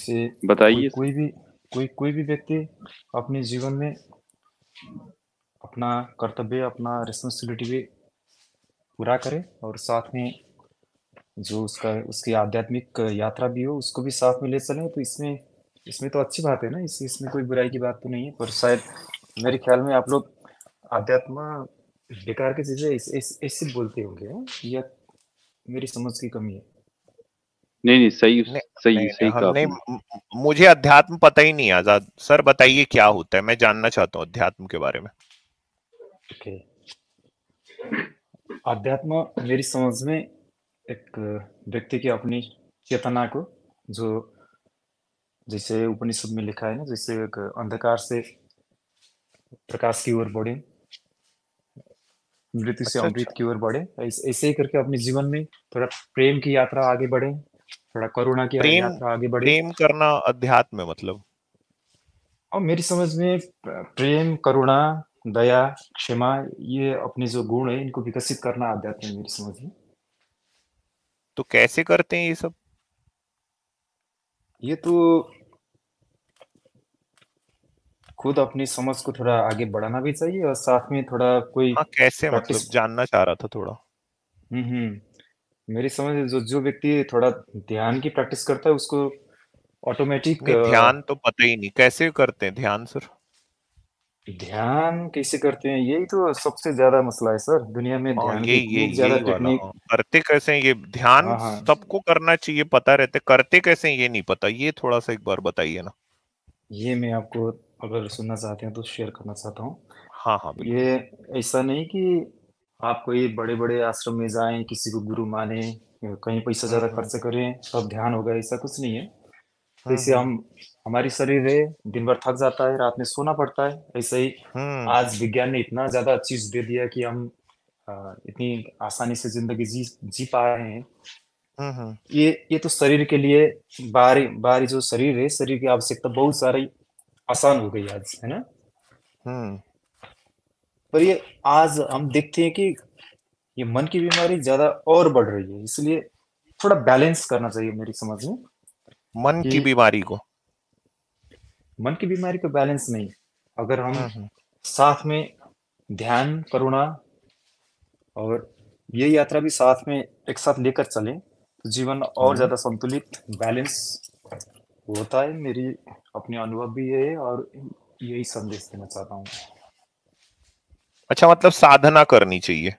जिसे बताइए कोई, कोई भी कोई कोई भी व्यक्ति अपने जीवन में अपना कर्तव्य अपना रिस्पॉन्सिबिलिटी भी पूरा करे और साथ में जो उसका उसकी आध्यात्मिक यात्रा भी हो उसको भी साथ में ले चले तो इसमें इसमें तो अच्छी बात है ना इस इसमें कोई बुराई की बात तो नहीं है पर शायद मेरे ख्याल में आप लोग अध्यात्म बेकार की चीजें ऐसे बोलते होंगे या मेरी समझ की कमी है नहीं नहीं सही नहीं, सही नहीं, सही नहीं, नहीं मुझे अध्यात्म पता ही नहीं आजाद सर बताइए क्या होता है मैं जानना चाहता हूँ अध्यात्म के बारे में okay. अध्यात्म मेरी समझ में एक व्यक्ति की अपनी चेतना को जो जैसे उपनिषद में लिखा है ना जैसे एक अंधकार से प्रकाश की ओर बढ़े मृत्यु से अच्छा, अमृत अच्छा। की ओर बढ़े ऐसे ही करके अपने जीवन में थोड़ा प्रेम की यात्रा आगे बढ़े थोड़ा करुणा की प्रेम, आगे बढ़े प्रेम करना अध्यात्म मतलब और मेरी समझ में प्रेम करुणा दया क्षमा ये अपने जो गुण है इनको विकसित करना अध्यात्म है मेरी समझ में तो कैसे करते हैं ये सब ये तो खुद अपनी समझ को थोड़ा आगे बढ़ाना भी चाहिए और साथ में थोड़ा कोई हाँ, कैसे मतलब जानना चाह रहा था थोड़ा हम्म, हम्म। मेरी समझ जो जो व्यक्ति थोड़ा ध्यान की प्रैक्टिस करता है उसको ऑटोमेटिक नहीं ध्यान तो पता ही नहीं कैसे करते हैं ध्यान सर ध्यान कैसे करते हैं यही तो सबसे ज्यादा मसला है सर दुनिया में हाँ, ध्यान ये, की ये, ज्यादा टेक्निक हाँ। करते कैसे हैं ये ध्यान हाँ, सबको करना चाहिए पता रहते करते कैसे हैं ये नहीं पता ये थोड़ा सा एक बार बताइए ना ये मैं आपको अगर सुनना चाहते हैं तो शेयर करना चाहता हूँ हाँ हाँ ये ऐसा नहीं कि आप कोई बड़े बड़े आश्रम में जाए किसी को गुरु माने कहीं पैसा ज्यादा हाँ, हाँ। खर्च करें सब ध्यान होगा ऐसा कुछ नहीं है जैसे हाँ, तो हम हमारी शरीर है दिन भर थक जाता है रात में सोना पड़ता है ऐसे ही हम्म। आज विज्ञान ने इतना ज्यादा चीज दे दिया कि हम इतनी आसानी से जिंदगी जी जी पा रहे हैं हम्म, हम्म। ये ये तो शरीर के लिए बाहरी बाहरी जो शरीर है शरीर की आवश्यकता बहुत सारी आसान हो गई आज है ना पर ये आज हम देखते हैं कि ये मन की बीमारी ज्यादा और बढ़ रही है इसलिए थोड़ा बैलेंस करना चाहिए मेरी समझ में मन की बीमारी को मन की बीमारी को बैलेंस नहीं अगर हम हम्म, हम्म। साथ में ध्यान करुणा और ये यात्रा भी साथ में एक साथ लेकर चले तो जीवन और हम्म। ज्यादा संतुलित बैलेंस होता है मेरी अपने अनुभव भी ये है और यही संदेश देना चाहता हूँ अच्छा मतलब साधना करनी चाहिए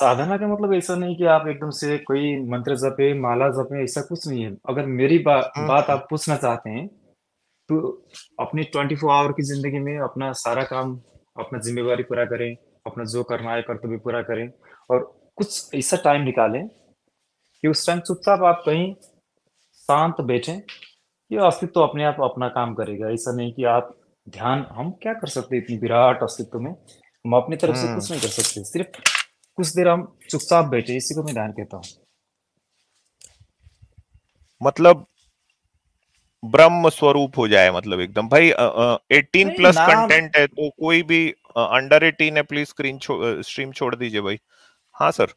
साधना का मतलब ऐसा नहीं कि आप एकदम से कोई मंत्र जपे माला जपे ऐसा कुछ नहीं है अगर मेरी बा, हम्म। बात आप पूछना चाहते हैं तो अपनी ट्वेंटी फोर आवर की जिंदगी में अपना सारा काम अपना जिम्मेवारी पूरा करें अपना जो करना है कर्तव्य तो पूरा करें और कुछ ऐसा टाइम निकालें कि उस टाइम चुपचाप आप कहीं शांत बैठे ये अस्तित्व तो अपने आप अपना काम करेगा ऐसा नहीं कि आप ध्यान हम क्या कर सकते हैं इतनी विराट अस्तित्व में हम अपनी तरफ से कुछ हम्म। नहीं कर सकते सिर्फ कुछ देर हम चुपचाप बैठे इसी को मैं ध्यान कहता हूँ मतलब ब्रह्म स्वरूप हो जाए मतलब एकदम भाई एटीन प्लस कंटेंट है तो कोई भी अंडर एटीन है प्लीज स्क्रीन छो, स्ट्रीम छोड़ दीजिए भाई हाँ सर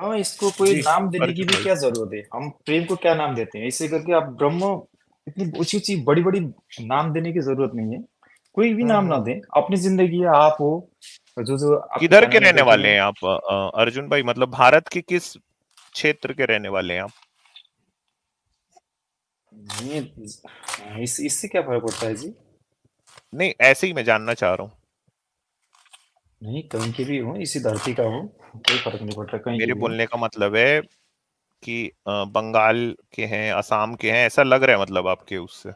हाँ इसको कोई नाम देने की भी क्या जरूरत है हम प्रेम को क्या नाम देते हैं इसे करके आप ब्रह्म इतनी ऊंची ऊंची बड़ी बड़ी नाम देने की जरूरत नहीं है कोई भी हाँ, नाम हाँ। ना दे अपनी जिंदगी आप हो जो जो किधर के रहने वाले हैं आप अर्जुन भाई मतलब भारत के किस क्षेत्र के रहने वाले हैं आप इससे इस क्या फर्क पड़ता है जी नहीं ऐसे ही मैं जानना चाह रहा हूँ नहीं कहीं के भी हूँ इसी धरती का हूँ कोई फर्क नहीं पड़ता कहीं मेरे बोलने का मतलब है कि बंगाल के हैं असम के हैं ऐसा लग रहा है मतलब आपके उससे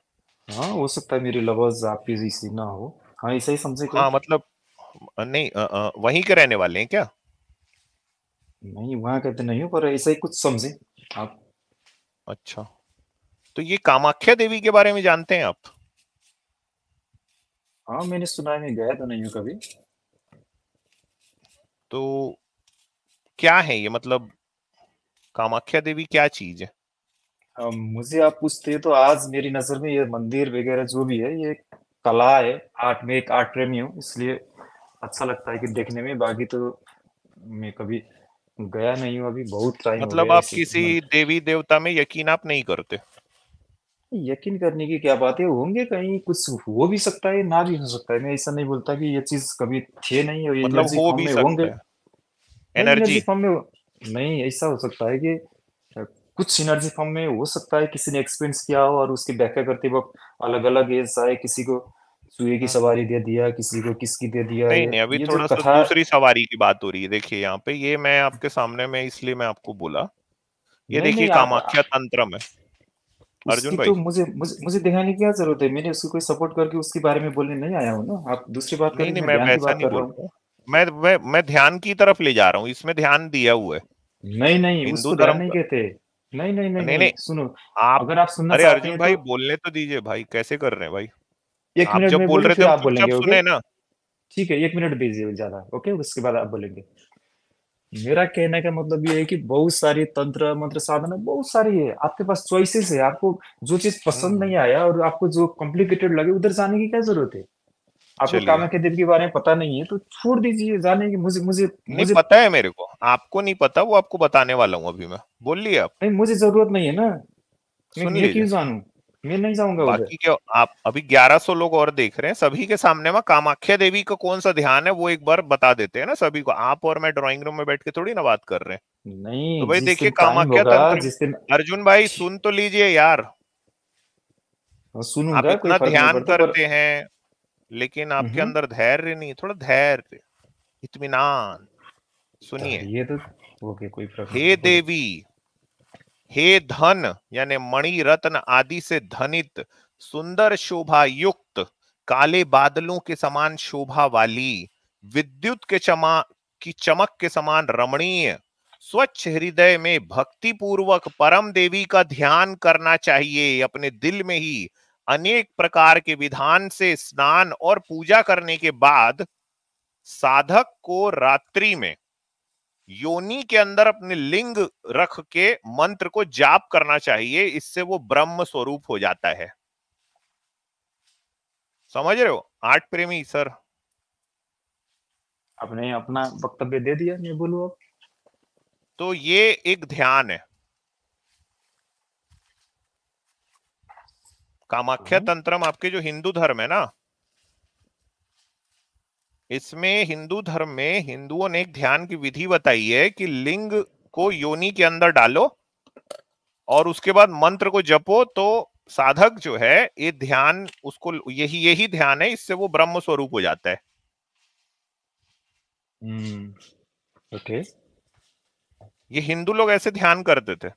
हाँ हो सकता है मेरे लवर्स आपके जैसे ना हो हाँ ऐसा ही समझे हाँ मतलब नहीं आ, आ, वहीं के रहने वाले हैं क्या नहीं वहाँ कहते तो नहीं हो पर ऐसा ही कुछ समझे आप अच्छा तो ये कामाख्या देवी के बारे में जानते हैं आप हाँ मैंने सुना है गया तो नहीं हूँ कभी तो क्या है ये मतलब कामाख्या देवी क्या चीज है मुझे आप पूछते तो आज मेरी नजर में ये मंदिर वगैरह जो भी है ये कला है आर्ट में एक आर्ट प्रेमी हूँ इसलिए अच्छा लगता है कि देखने में बाकी तो मैं कभी गया नहीं हूँ अभी बहुत टाइम मतलब आप किसी देवी देवता में यकीन आप नहीं करते यकीन करने की क्या बात है होंगे कहीं कुछ हो भी सकता है ना भी हो सकता है मैं ऐसा नहीं बोलता कि ये चीज कभी थे नहीं और ये मतलब हो भी सकता एनर्जी फॉर्म में नहीं ऐसा हो सकता है कि कुछ सिनर्जी फॉर्म में हो सकता है किसी ने एक्सपीरियंस किया हो और उसकी व्याख्या करते वक्त अलग अलग एज आए किसी को सुई की हाँ। सवारी दे दिया किसी को किसकी दे दिया नहीं नहीं अभी ये जो थोड़ा सा कथा दूसरी सवारी की बात हो रही है देखिए यहाँ पे ये मैं आपके सामने में इसलिए मैं आपको बोला ये नहीं देखिए नहीं आप कामाख्या तंत्र में अर्जुन उसकी भाई तो मुझे मुझे मुझे दिखाने की क्या जरूरत है मैंने उसको कोई सपोर्ट करके उसके बारे में बोलने नहीं आया हूँ ना आप दूसरी बात कर नहीं रहे नहीं मैं मैं ध्यान की वैसा बात नहीं कर बोल रहा हूँ रहा हूँ मैं मैं मैं ध्यान की तरफ ले जा रहा हूँ इसमें ध्यान दिया हुआ है नहीं नहीं हिंदू तो धर्म नहीं कहते नहीं नहीं नहीं नहीं सुनो आप अगर आप सुनना अरे अर्जुन भाई तो बोलने तो दीजिए भाई कैसे कर रहे हैं भाई एक मिनट जब बोल रहे थे आप बोलेंगे सुने ना ठीक है एक मिनट दीजिए ज्यादा ओके उसके बाद आप बोलेंगे मेरा कहने का मतलब ये है कि बहुत सारी तंत्र मंत्र साधना बहुत सारी है आपके पास चॉइसेस है आपको जो चीज पसंद हम्म। नहीं आया और आपको जो कॉम्प्लिकेटेड लगे उधर जाने की क्या जरूरत है आपको कामा के देवी के बारे में पता नहीं है तो छोड़ दीजिए जाने की मुझे मुझे नहीं मुझे... पता है मेरे को आपको नहीं पता वो आपको बताने वाला हूँ अभी मैं बोल बोलिए आप नहीं मुझे जरूरत नहीं है ना मैं क्यों जानू मैं नहीं जाऊंगा बाकी क्या आप अभी 1100 लोग और देख रहे हैं सभी के सामने में कामाख्या देवी का कौन सा ध्यान है वो एक बार बता देते हैं ना सभी को आप और मैं ड्राइंग रूम में बैठ के थोड़ी ना बात कर रहे हैं नहीं तो भाई देखिए कामाख्या तंत्र अर्जुन भाई सुन तो लीजिए यार हाँ, सुनूंगा आप इतना ध्यान करते हैं लेकिन आपके अंदर धैर्य नहीं थोड़ा धैर्य इतमान सुनिए ये तो ओके कोई हे देवी हे धन यानी मणि रत्न आदि से धनित सुंदर शोभा युक्त काले बादलों के समान शोभा वाली विद्युत के चमा की चमक के समान रमणीय स्वच्छ हृदय में भक्ति पूर्वक परम देवी का ध्यान करना चाहिए अपने दिल में ही अनेक प्रकार के विधान से स्नान और पूजा करने के बाद साधक को रात्रि में योनि के अंदर अपने लिंग रख के मंत्र को जाप करना चाहिए इससे वो ब्रह्म स्वरूप हो जाता है समझ रहे हो आठ प्रेमी सर आपने अपना वक्तव्य दे दिया मैं बोलू तो ये एक ध्यान है कामाख्या हम्म। तंत्रम आपके जो हिंदू धर्म है ना इसमें हिंदू धर्म में हिंदुओं ने एक ध्यान की विधि बताई है कि लिंग को योनि के अंदर डालो और उसके बाद मंत्र को जपो तो साधक जो है ये ध्यान उसको यही यही ध्यान है इससे वो ब्रह्म स्वरूप हो जाता है हम्म, ओके ये हिंदू लोग ऐसे ध्यान करते थे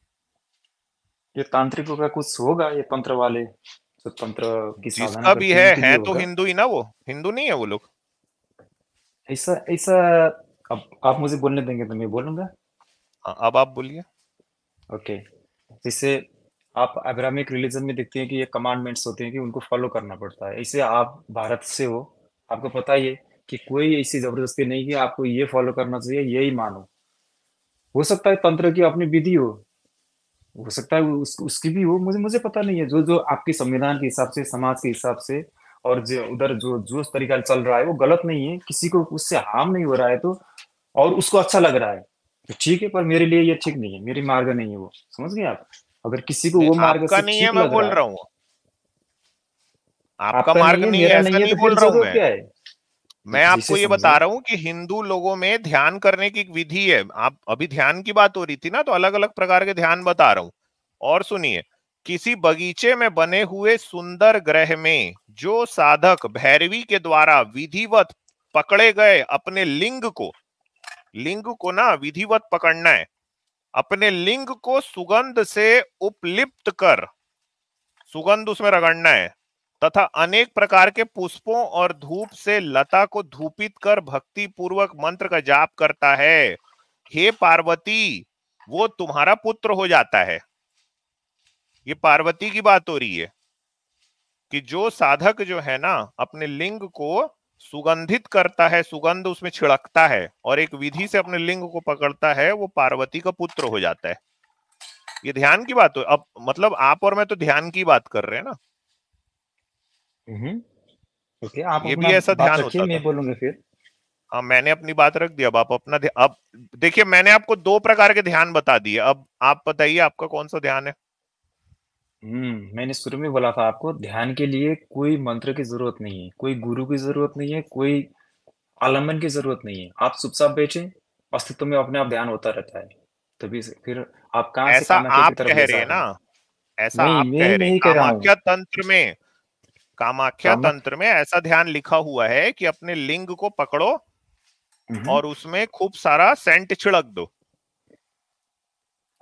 ये तांत्रिकों का कुछ होगा ये तंत्र वाले स्वतंत्र की भी है है तो हिंदू ही ना वो हिंदू नहीं है वो लोग ऐसा ऐसा अब आप मुझे बोलने देंगे तो मैं बोलूंगा हाँ, अब आप बोलिए ओके जैसे आप अब्राहमिक रिलीजन में देखते हैं कि ये कमांडमेंट्स होते हैं कि उनको फॉलो करना पड़ता है ऐसे आप भारत से हो आपको पता ही है कि कोई ऐसी जबरदस्ती नहीं कि आपको ये फॉलो करना चाहिए यही मानो हो सकता है तंत्र की अपनी विधि हो हो सकता है उस, उसकी भी हो मुझे मुझे पता नहीं है जो जो आपके संविधान के हिसाब से समाज के हिसाब से और जो उधर जो जो तरीका चल रहा है वो गलत नहीं है किसी को उससे हार्म नहीं हो रहा है तो और उसको अच्छा लग रहा है तो ठीक है पर मेरे लिए ये ठीक नहीं है मेरी मार्ग नहीं है वो समझ गए आप अगर किसी को वो मार्ग से नहीं है मैं बोल रहा हूँ आपका मार्ग नहीं है ऐसा नहीं तो बोल रहा हूँ क्या है मैं आपको ये बता रहा हूँ कि हिंदू लोगों में ध्यान करने की विधि है आप अभी ध्यान की बात हो रही थी ना तो अलग अलग प्रकार के ध्यान बता रहा हूँ और सुनिए किसी बगीचे में बने हुए सुंदर ग्रह में जो साधक भैरवी के द्वारा विधिवत पकड़े गए अपने लिंग को लिंग को ना विधिवत पकड़ना है अपने लिंग को सुगंध से उपलिप्त कर सुगंध उसमें रगड़ना है तथा अनेक प्रकार के पुष्पों और धूप से लता को धूपित कर भक्ति पूर्वक मंत्र का जाप करता है हे पार्वती वो तुम्हारा पुत्र हो जाता है ये पार्वती की बात हो रही है कि जो साधक जो है ना अपने लिंग को सुगंधित करता है सुगंध उसमें छिड़कता है और एक विधि से अपने लिंग को पकड़ता है वो पार्वती का पुत्र हो जाता है ये ध्यान की बात हो अब मतलब आप और मैं तो ध्यान की बात कर रहे हैं ना हम्म। ओके आप ये भी ऐसा ध्यान होता मैं बोलूंगा फिर हाँ मैंने अपनी बात रख दिया अब आप अपना अब देखिए मैंने आपको दो प्रकार के ध्यान बता दिए अब आप बताइए आपका कौन सा ध्यान है हम्म मैंने शुरू में बोला था आपको ध्यान के लिए कोई मंत्र की जरूरत नहीं है कोई गुरु की जरूरत नहीं है कोई आलम्बन की जरूरत नहीं है आप चुपचाप बैठे अस्तित्व में अपने आप ध्यान होता रहता है तभी फिर आप कहा ऐसा आप कह रहे हैं ना ऐसा आप कह रहे हैं तंत्र में कामाख्या तंत्र में ऐसा ध्यान लिखा हुआ है कि अपने लिंग को पकड़ो और उसमें खूब सारा सेंट छिड़क दो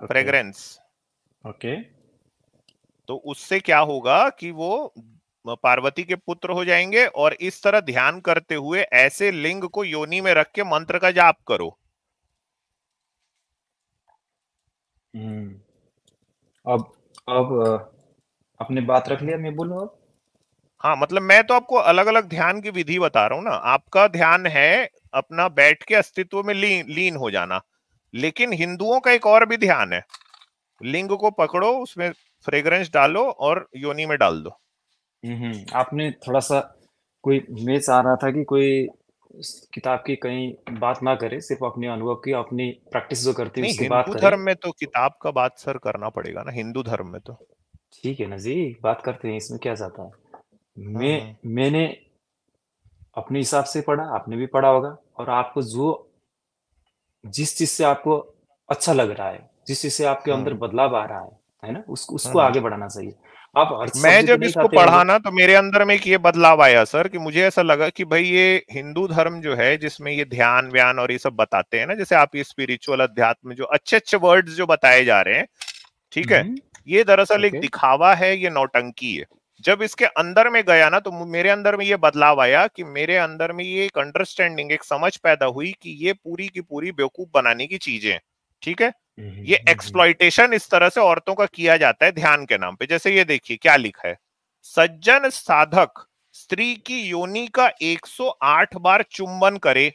फ्रेग्रेंस ओके तो उससे क्या होगा कि वो पार्वती के पुत्र हो जाएंगे और इस तरह ध्यान करते हुए ऐसे लिंग को योनि में रख के मंत्र का जाप करो हम्म। अब अब अपने बात रख लिया मैं बोलू अब हाँ मतलब मैं तो आपको अलग अलग ध्यान की विधि बता रहा हूँ ना आपका ध्यान है अपना बैठ के अस्तित्व में लीन लीन हो जाना लेकिन हिंदुओं का एक और भी ध्यान है लिंग को पकड़ो उसमें फ्रेग्रेंस डालो और योनि में डाल दो हम्म, हम्म, आपने थोड़ा सा कोई मैं चाह रहा था कि कोई किताब की कहीं बात ना करे सिर्फ अपने अनुभव की अपनी प्रैक्टिस जो करती है उसकी बात धर्म में तो किताब का बात सर करना पड़ेगा ना हिंदू धर्म में तो ठीक है ना जी बात करते हैं इसमें क्या जाता है मैं हाँ, हाँ। मैंने अपने हिसाब से पढ़ा आपने भी पढ़ा होगा और आपको जो जिस चीज से आपको अच्छा लग रहा है जिस चीज से आपके हाँ। अंदर बदलाव आ रहा है है ना उसको उसको आगे बढ़ाना चाहिए आप हर मैं जब इसको पढ़ा ना तो मेरे अंदर में एक ये बदलाव आया सर कि मुझे ऐसा लगा कि भाई ये हिंदू धर्म जो है जिसमें ये ध्यान व्यान और ये सब बताते हैं ना जैसे आप ये स्पिरिचुअल अध्यात्म जो अच्छे अच्छे वर्ड्स जो बताए जा रहे हैं ठीक है हम्म। ये दरअसल एक दिखावा है ये नौटंकी है जब इसके अंदर में गया ना तो मेरे अंदर में ये बदलाव आया कि मेरे अंदर में ये एक अंडरस्टैंडिंग एक समझ पैदा हुई कि ये पूरी की पूरी बेवकूफ बनाने की चीजें ठीक है हम्म, हम्म, ये एक्सप्लॉयटेशन हम्म, इस तरह से औरतों का किया जाता है ध्यान के नाम पे जैसे ये देखिए क्या लिखा है सज्जन साधक स्त्री की योनि का 108 बार चुंबन करे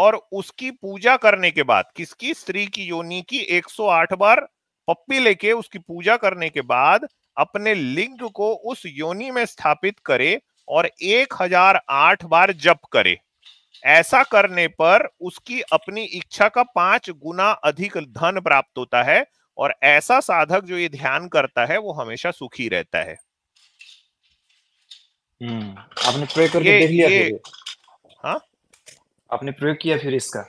और उसकी पूजा करने के बाद किसकी स्त्री की योनि की 108 बार पप्पी लेके उसकी पूजा करने के बाद अपने लिंग को उस योनि में स्थापित करे और 1008 बार जप करे ऐसा करने पर उसकी अपनी इच्छा का पांच गुना अधिक धन प्राप्त होता है और ऐसा साधक जो ये ध्यान करता है वो हमेशा सुखी रहता है हम्म, आपने प्रयोग करके देख लिया ये, हाँ आपने प्रयोग किया फिर इसका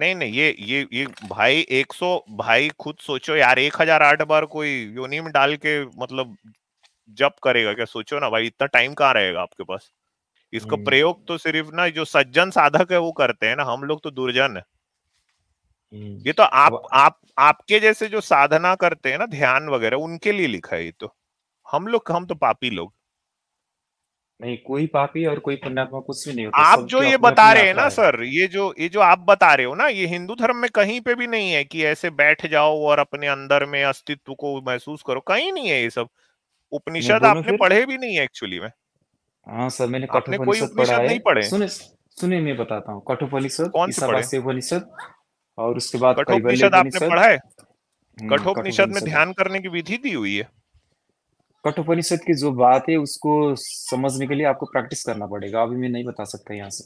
नहीं नहीं ये ये ये भाई 100 भाई खुद सोचो यार एक हजार आठ बार कोई योनि में डाल के मतलब जब करेगा क्या सोचो ना भाई इतना टाइम कहाँ रहेगा आपके पास इसका हम्म। प्रयोग तो सिर्फ ना जो सज्जन साधक है वो करते हैं ना हम लोग तो दुर्जन है हम्म। ये तो आप आप आपके जैसे जो साधना करते हैं ना ध्यान वगैरह उनके लिए लिखा है ये तो हम लोग हम तो पापी लोग नहीं कोई पापी और कोई पुण्यात्मा कुछ भी नहीं होता आप जो ये बता रहे हैं ना सर ये जो ये जो आप बता रहे हो ना ये हिंदू धर्म में कहीं पे भी नहीं है कि ऐसे बैठ जाओ और अपने अंदर में अस्तित्व को महसूस करो कहीं नहीं है ये सब उपनिषद आपने पढ़े भी नहीं है एक्चुअली में हाँ सर मैंने आपने कोई उपनिषद नहीं पढ़े सुने सुने मैं बताता हूँ कठोपनिषद उपनिषद और उसके बाद कठोपनिषद आपने पढ़ा है हम्म, कठोपनिषद में ध्यान करने की विधि दी हुई है कठोपनिषद की जो बात है उसको समझने के लिए आपको प्रैक्टिस करना पड़ेगा अभी मैं नहीं बता सकता यहाँ से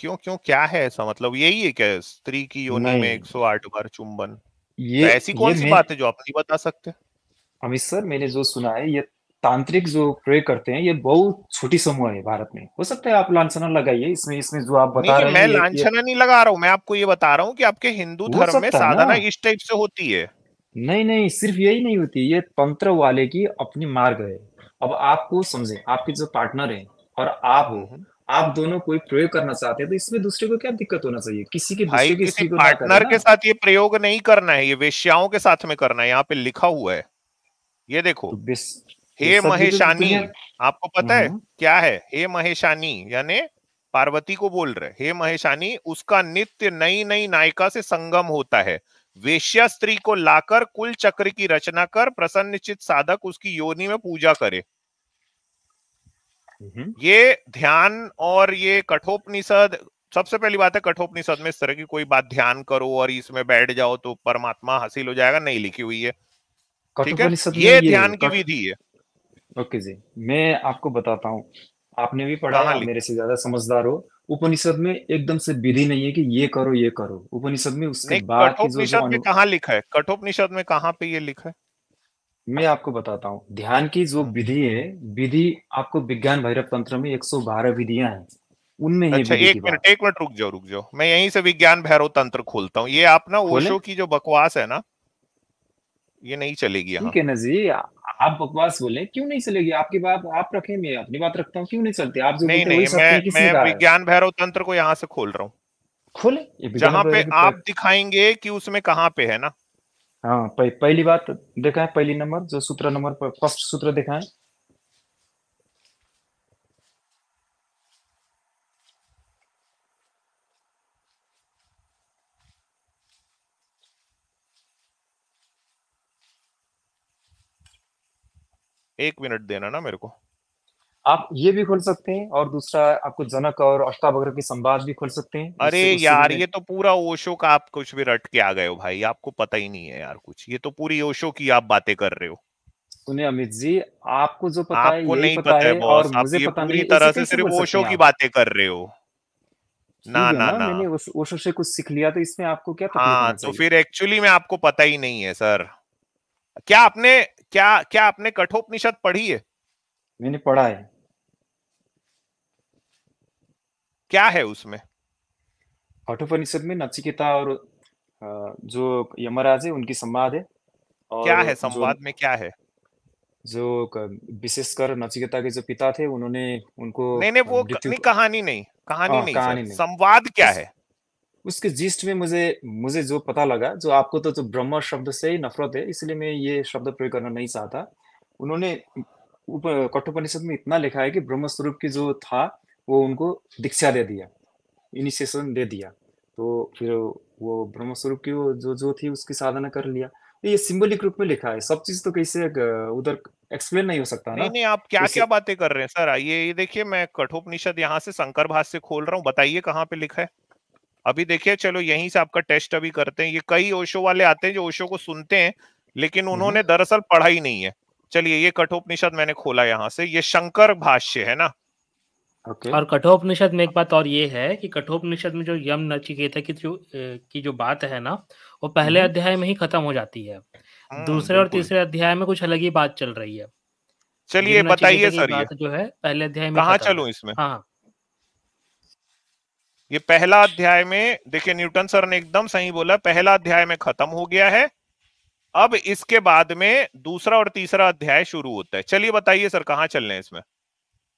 क्यों क्यों क्या है ऐसा मतलब यही है क्या स्त्री की योनि में 108 बार चुंबन ये तो ऐसी कौन ये सी बात है जो आप नहीं बता सकते अमित सर मैंने जो सुना है ये तांत्रिक जो प्रयोग करते हैं ये बहुत छोटी समूह है भारत में हो सकता है आप लांछना लगाइए इसमें इसमें जो आप बता रहे हैं मैं लांछना नहीं लगा रहा हूँ मैं आपको ये बता रहा हूँ कि आपके हिंदू धर्म में साधना इस टाइप से होती है नहीं नहीं सिर्फ यही नहीं होती ये तंत्र वाले की अपनी मार्ग है अब आपको समझे आपके जो पार्टनर है और आप हो हम्म। आप दोनों कोई प्रयोग करना चाहते हैं तो इसमें दूसरे को क्या दिक्कत होना चाहिए किसी के भाई किसी, किसी को पार्टनर के साथ ये प्रयोग नहीं करना है ये वेश्याओं के साथ में करना है यहाँ पे लिखा हुआ है ये देखो तो हे तो महेशानी आपको पता है हम्म। क्या है हे महेशानी यानी पार्वती को बोल रहे हे महेशानी उसका नित्य नई नई नायिका से संगम होता है वेश्या स्त्री को लाकर कुल चक्र की रचना कर प्रसन्न चित साधक उसकी योनि में पूजा करे हम्म। ये ध्यान और ये कठोपनिषद सबसे पहली बात है कठोपनिषद में इस तरह की कोई बात ध्यान करो और इसमें बैठ जाओ तो परमात्मा हासिल हो जाएगा नहीं लिखी हुई है ठीक है ये ध्यान की विधि है ओके जी मैं आपको बताता हूँ आपने भी पढ़ा मेरे से ज्यादा समझदार हो उपनिषद में एकदम से विधि नहीं है कि ये करो ये करो उपनिषद में उसके बाद कठोपनिषद में कहाँ लिखा है कठोपनिषद में कहा पे ये लिखा है मैं आपको बताता हूँ ध्यान की जो विधि है विधि आपको विज्ञान भैरव तंत्र में 112 विधियां हैं उनमें अच्छा एक मिनट एक मिनट रुक जाओ रुक जाओ मैं यहीं से विज्ञान भैरव तंत्र खोलता हूँ ये आप ना ओशो की जो बकवास है ना ये नहीं चलेगी ठीक है ना जी आप बकवास बोले क्यों नहीं चलेगी आपकी बात आप रखें मैं अपनी बात रखता हूँ क्यों नहीं चलती आप जो नहीं नहीं मैं मैं विज्ञान भैरव तंत्र को यहाँ से खोल रहा हूँ खोले जहाँ पे आप दिखाएंगे कि उसमें कहाँ पे है ना हाँ पहली बात देखा है पहली नंबर जो सूत्र नंबर फर्स्ट सूत्र देखा है एक मिनट देना ना मेरे को आप ये भी खोल सकते हैं और दूसरा आपको जनक और अष्टावक्र की संवाद भी खोल सकते हैं अरे उससे, यार उससे ये तो पूरा ओशो का आप कुछ भी रट के आ गए हो भाई आपको पता ही नहीं है यार कुछ ये तो पूरी ओशो की आप बातें कर रहे हो सुनिए अमित जी आपको जो पता आपको है नहीं पता, पता है, है और मुझे पता पूरी तरह से सिर्फ ओशो की बातें कर रहे हो ना ना ना मैंने ओशो से कुछ सीख लिया तो इसमें आपको क्या हाँ तो फिर एक्चुअली में आपको पता ही नहीं है सर क्या आपने क्या क्या आपने कठोपनिषद पढ़ी है मैंने पढ़ा है क्या है उसमें कठोपनिषद में नचिकेता और जो यमराज है उनकी संवाद है और क्या है संवाद में क्या है जो विशेषकर नचिकेता के जो पिता थे उन्होंने उनको नहीं नहीं वो नहीं कहानी नहीं कहानी आ, हाँ, नहीं, कहानी नहीं संवाद क्या है उसके जिस्ट में मुझे मुझे जो पता लगा जो आपको तो जो ब्रह्म शब्द से ही नफरत है इसलिए मैं ये शब्द प्रयोग करना नहीं चाहता उन्होंने कठोपनिषद में इतना लिखा है कि ब्रह्म स्वरूप की जो था वो उनको दीक्षा दे दिया इनिशिएशन दे दिया तो फिर वो ब्रह्म स्वरूप की जो जो थी उसकी साधना कर लिया ये सिंबलिक रूप में लिखा है सब चीज तो कैसे उधर एक्सप्लेन नहीं हो सकता नहीं ना? नहीं आप क्या क्या बातें कर रहे हैं सर आइए ये देखिए मैं कठोपनिषद यहाँ से शंकर भाष्य खोल रहा हूँ बताइए कहाँ पे लिखा है अभी देखिए चलो यहीं से आपका टेस्ट अभी करते हैं ये कई ओशो वाले आते हैं जो ओशो को सुनते हैं लेकिन हम्म। उन्होंने दरअसल पढ़ा ही नहीं है चलिए ये कठोपनिषद मैंने खोला यहाँ से ये शंकर भाष्य है ना okay. और कठोपनिषद में एक बात और ये है कि कठोपनिषद में जो यम नचिकेता की जो की जो बात है ना वो पहले हम्म। अध्याय में ही खत्म हो जाती है हम्म, दूसरे और तीसरे अध्याय में कुछ अलग ही बात चल रही है चलिए बताइए सर जो है पहले अध्याय में कहा चलू इसमें हाँ ये पहला अध्याय में देखिए न्यूटन सर ने एकदम सही बोला पहला अध्याय में खत्म हो गया है अब इसके बाद में दूसरा और तीसरा अध्याय शुरू होता है चलिए बताइए सर कहाँ चल रहे हैं इसमें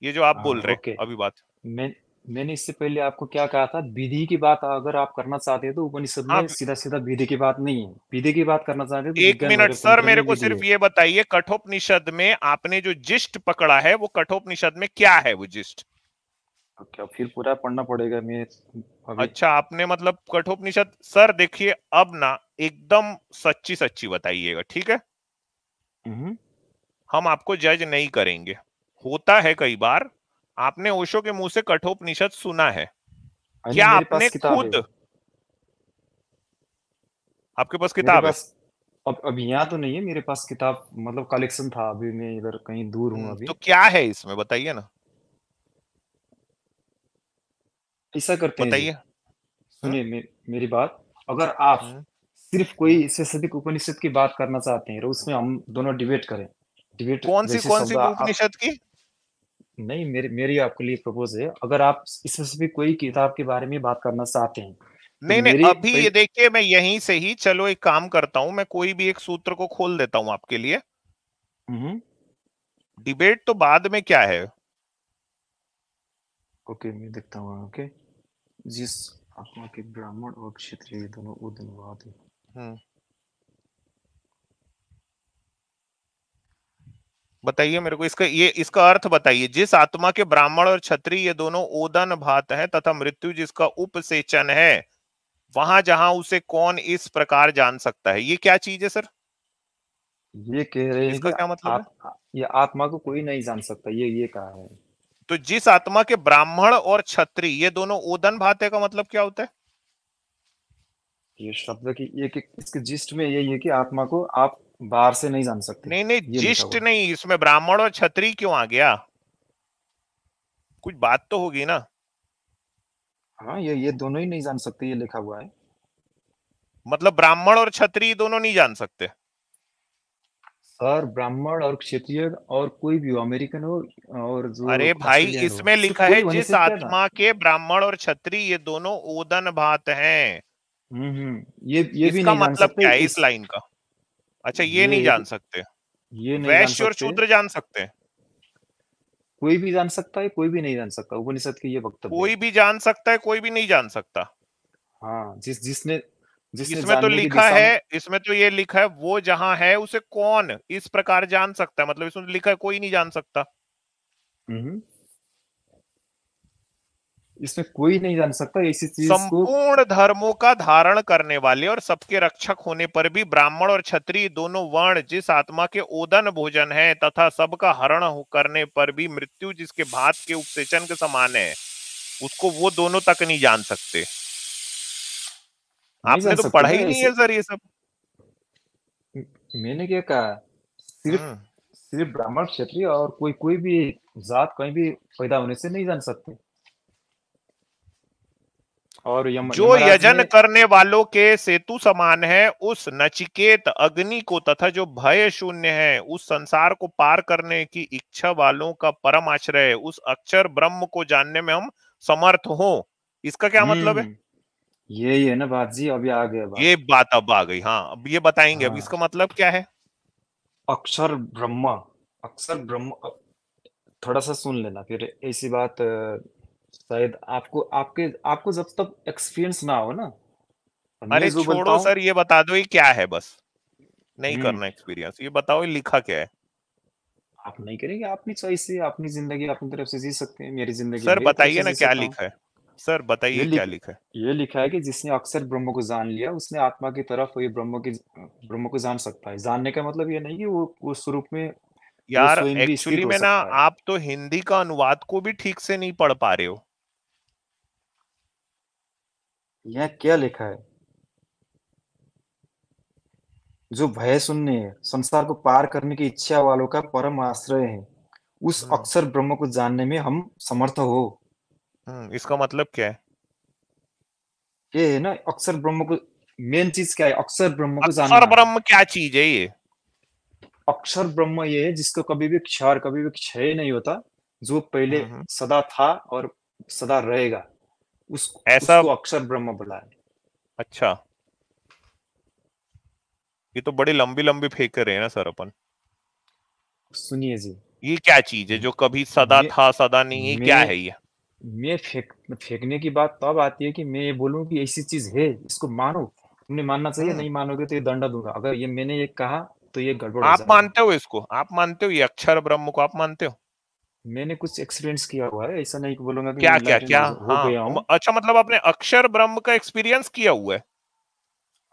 ये जो आप आ, हाँ, बोल रहे हैं अभी बात मैं मैंने इससे पहले आपको क्या कहा था विधि की बात अगर आप करना चाहते हैं तो उपनिषद में हाँ, सीधा सीधा विधि की बात नहीं है विधि की बात करना चाहते हैं तो एक मिनट सर मेरे को सिर्फ ये बताइए कठोपनिषद में आपने जो जिस्ट पकड़ा है वो कठोपनिषद में क्या है वो जिस्ट तो क्या फिर पूरा पढ़ना पड़ेगा मैं अच्छा आपने मतलब कठोपनिषद सर देखिए अब ना एकदम सच्ची सच्ची बताइएगा ठीक है हम्म। हम आपको जज नहीं करेंगे होता है कई बार आपने ओशो के मुंह से कठोपनिषद सुना है क्या आपने खुद आपके पास किताब है अब अब यहाँ तो नहीं है मेरे पास किताब मतलब कलेक्शन था अभी मैं इधर कहीं दूर हूँ हम्म, अभी तो क्या है इसमें बताइए ना ऐसा करते हैं बताइए सुनिए हाँ। मे, मेरी बात अगर आप हाँ। सिर्फ कोई इससे सदिक उपनिषद की बात करना चाहते हैं तो उसमें हम दोनों डिबेट करें डिबेट कौन सी कौन सी उपनिषद की नहीं मेरी मेरी आपके लिए प्रपोज है अगर आप स्पेसिफिक कोई किताब के बारे में बात करना चाहते हैं तो नहीं नहीं अभी ये देखिए मैं यहीं से ही चलो एक काम करता हूं मैं कोई भी एक सूत्र को खोल देता हूं आपके लिए डिबेट हम्म। तो बाद में क्या है ओके मैं देखता हूँ ओके जिस आत्मा के ब्राह्मण और क्षेत्रीय दोनों उदनवाद है हम्म। बताइए मेरे को इसका ये इसका अर्थ बताइए जिस आत्मा के ब्राह्मण और क्षत्रिय ये दोनों ओदन भात है तथा मृत्यु जिसका उपसेचन है वहां जहां उसे कौन इस प्रकार जान सकता है ये क्या चीज है सर ये कह रहे हैं इसका क्या मतलब आ, है? ये आत्मा को कोई नहीं जान सकता ये ये कहा है तो जिस आत्मा के ब्राह्मण और छत्री ये दोनों ओदन भाते का मतलब क्या होता है ये शब्द की ये कि इसके जिस्ट में यही है कि आत्मा को आप बाहर से नहीं जान सकते नहीं नहीं जिस्ट नहीं इसमें ब्राह्मण और छत्री क्यों आ गया कुछ बात तो होगी ना हाँ ये ये दोनों ही नहीं जान सकते ये लिखा हुआ है मतलब ब्राह्मण और छत्री दोनों नहीं जान सकते हर ब्राह्मण और क्षेत्रीय और कोई भी अमेरिकन हो और जो अरे भाई इसमें लिखा तो है जिस आत्मा के ब्राह्मण और क्षत्रिय ये दोनों ओदन भात हैं हम्म, हम्म, ये ये भी नहीं मतलब जान सकते क्या इस लाइन का अच्छा ये, ये नहीं जान सकते ये नहीं वैश्य और शूद्र जान सकते कोई भी जान सकता है कोई भी नहीं जान सकता उपनिषद के ये वक्त कोई भी जान सकता है कोई भी नहीं जान सकता हाँ जिस जिसने इसमें तो लिखा है इसमें तो ये लिखा है वो जहां है उसे कौन इस प्रकार जान सकता है मतलब इसमें तो लिखा है कोई नहीं जान सकता हम्म। इसमें कोई नहीं जान सकता इसी चीज संपूर्ण धर्मों का धारण करने वाले और सबके रक्षक होने पर भी ब्राह्मण और क्षत्रिय दोनों वर्ण जिस आत्मा के ओदन भोजन है तथा सबका हरण करने पर भी मृत्यु जिसके भात के उपसेचन के समान है उसको वो दोनों तक नहीं जान सकते आपने तो पढ़ा ही नहीं है सर ये सब मैंने क्या कहा सिर्फ हाँ। सिर्फ ब्राह्मण क्षत्रिय और कोई कोई भी जात कहीं भी पैदा होने से नहीं जान सकते और यम, जो यजन करने वालों के सेतु समान है उस नचिकेत अग्नि को तथा जो भय शून्य है उस संसार को पार करने की इच्छा वालों का परम आश्रय उस अक्षर ब्रह्म को जानने में हम समर्थ हो इसका क्या मतलब है हम्म। ये ये ना बात जी अभी आ गया ये बात अब आ गई हाँ अब ये बताएंगे हाँ। अब इसका मतलब क्या है अक्षर ब्रह्मा अक्षर ब्रह्म थोड़ा सा सुन लेना फिर ऐसी बात शायद आपको आपके आपको जब तक एक्सपीरियंस ना हो ना अरे छोड़ो सर ये बता दो ये क्या है बस नहीं हम्म। करना एक्सपीरियंस ये बताओ ये लिखा क्या है आप नहीं करेंगे अपनी चॉइस से अपनी जिंदगी अपनी तरफ से जी सकते हैं मेरी जिंदगी सर बताइए ना क्या लिखा है सर बताइए क्या लिखा है ये लिखा है कि जिसने अक्सर ब्रह्म को जान लिया उसने आत्मा की तरफ ये ब्रह्म की ब्रह्म को जान सकता है जानने का मतलब ये नहीं कि वो उस रूप में यार एक्चुअली में ना आप तो हिंदी का अनुवाद को भी ठीक से नहीं पढ़ पा रहे हो यह क्या लिखा है जो भय शून्य संसार को पार करने की इच्छा वालों का परम आश्रय है उस हाँ। अक्सर ब्रह्म को जानने में हम समर्थ हो हम्म, इसका मतलब क्या है ये है ना अक्षर ब्रह्म को मेन चीज क्या है अक्षर ब्रह्म को जानना अक्षर ब्रह्म क्या चीज है ये अक्षर ब्रह्म ये है जिसको कभी भी क्षय कभी भी क्षय नहीं होता जो पहले हम्म, हम्म। सदा था और सदा रहेगा उस ऐसा उसको अक्षर ब्रह्म बोला है अच्छा ये तो बड़ी लंबी लंबी फेंक रहे हैं ना सर अपन सुनिए जी ये क्या चीज है जो कभी सदा था सदा नहीं है क्या है ये मैं फेंक फेंकने की बात तब तो आती है कि मैं ये बोलूँ कि ऐसी चीज है इसको मानो तुमने मानना चाहिए हम्म। नहीं मानोगे तो ये दंडा दूंगा अगर ये मैंने ये कहा तो ये गड़बड़ आप मानते हो इसको आप मानते हो ये अक्षर ब्रह्म को आप मानते हो मैंने कुछ एक्सपीरियंस किया हुआ है ऐसा नहीं बोलूंगा क्या क्या क्या हो हाँ, गया हूं। अच्छा मतलब आपने अक्षर ब्रह्म का एक्सपीरियंस किया हुआ है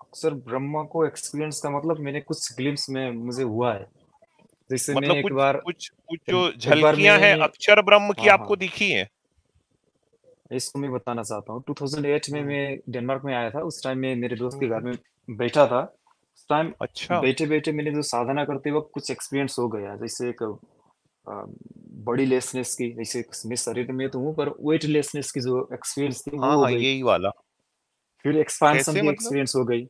अक्षर ब्रह्म को एक्सपीरियंस का मतलब मैंने कुछ ग्लिम्स में मुझे हुआ है जैसे मतलब मैंने एक बार कुछ कुछ जो झलकियां हैं अक्षर ब्रह्म की हाँ, आपको हाँ। दिखी है इसको मैं बताना चाहता हूँ 2008 में हम्म। मैं डेनमार्क में आया था उस टाइम में मेरे दोस्त के घर हम्म। में बैठा था उस टाइम अच्छा बैठे बैठे मैंने जो साधना करते वक्त कुछ एक्सपीरियंस हो गया जैसे एक बॉडी लेसनेस की जैसे मैं शरीर में तो हूँ पर वेट लेसनेस की जो एक्सपीरियंस थी वो हाँ हो हाँ गई यही वाला फिर एक्सपांशन कैसे की मतलब एक्सपीरियंस हो गई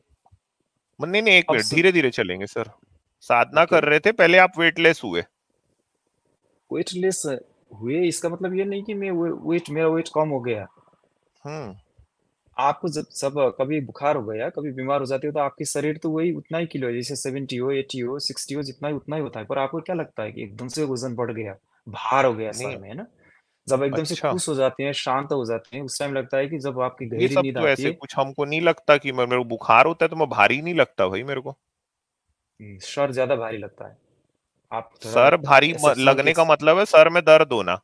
नहीं नहीं एक मिनट धीरे धीरे चलेंगे सर साधना कर रहे थे पहले आप वेटलेस हुए वेटलेस हुए इसका मतलब ये नहीं कि मैं वेट मेरा वेट कम हो गया हाँ. आपको जब सब कभी बुखार हो गया कभी बीमार हो जाते हो तो आपके शरीर तो वही उतना ही किलो है जैसे सेवेंटी हो एटी हो सिक्सटी हो जितना ही उतना ही होता है पर आपको क्या लगता है कि एकदम से वजन बढ़ गया भार हो गया सर में है ना जब एकदम से अच्छा। खुश हो जाते हैं शांत हो जाते हैं उस टाइम लगता है कि जब आपकी गहरी सब नींद तो आती है कुछ हमको नहीं लगता कि मेरे को बुखार होता है तो मैं भारी नहीं लगता भाई मेरे को सर हम्म, ज्यादा भारी लगता है आप सर मतलब भारी लगने का मतलब है सर में दर्द होना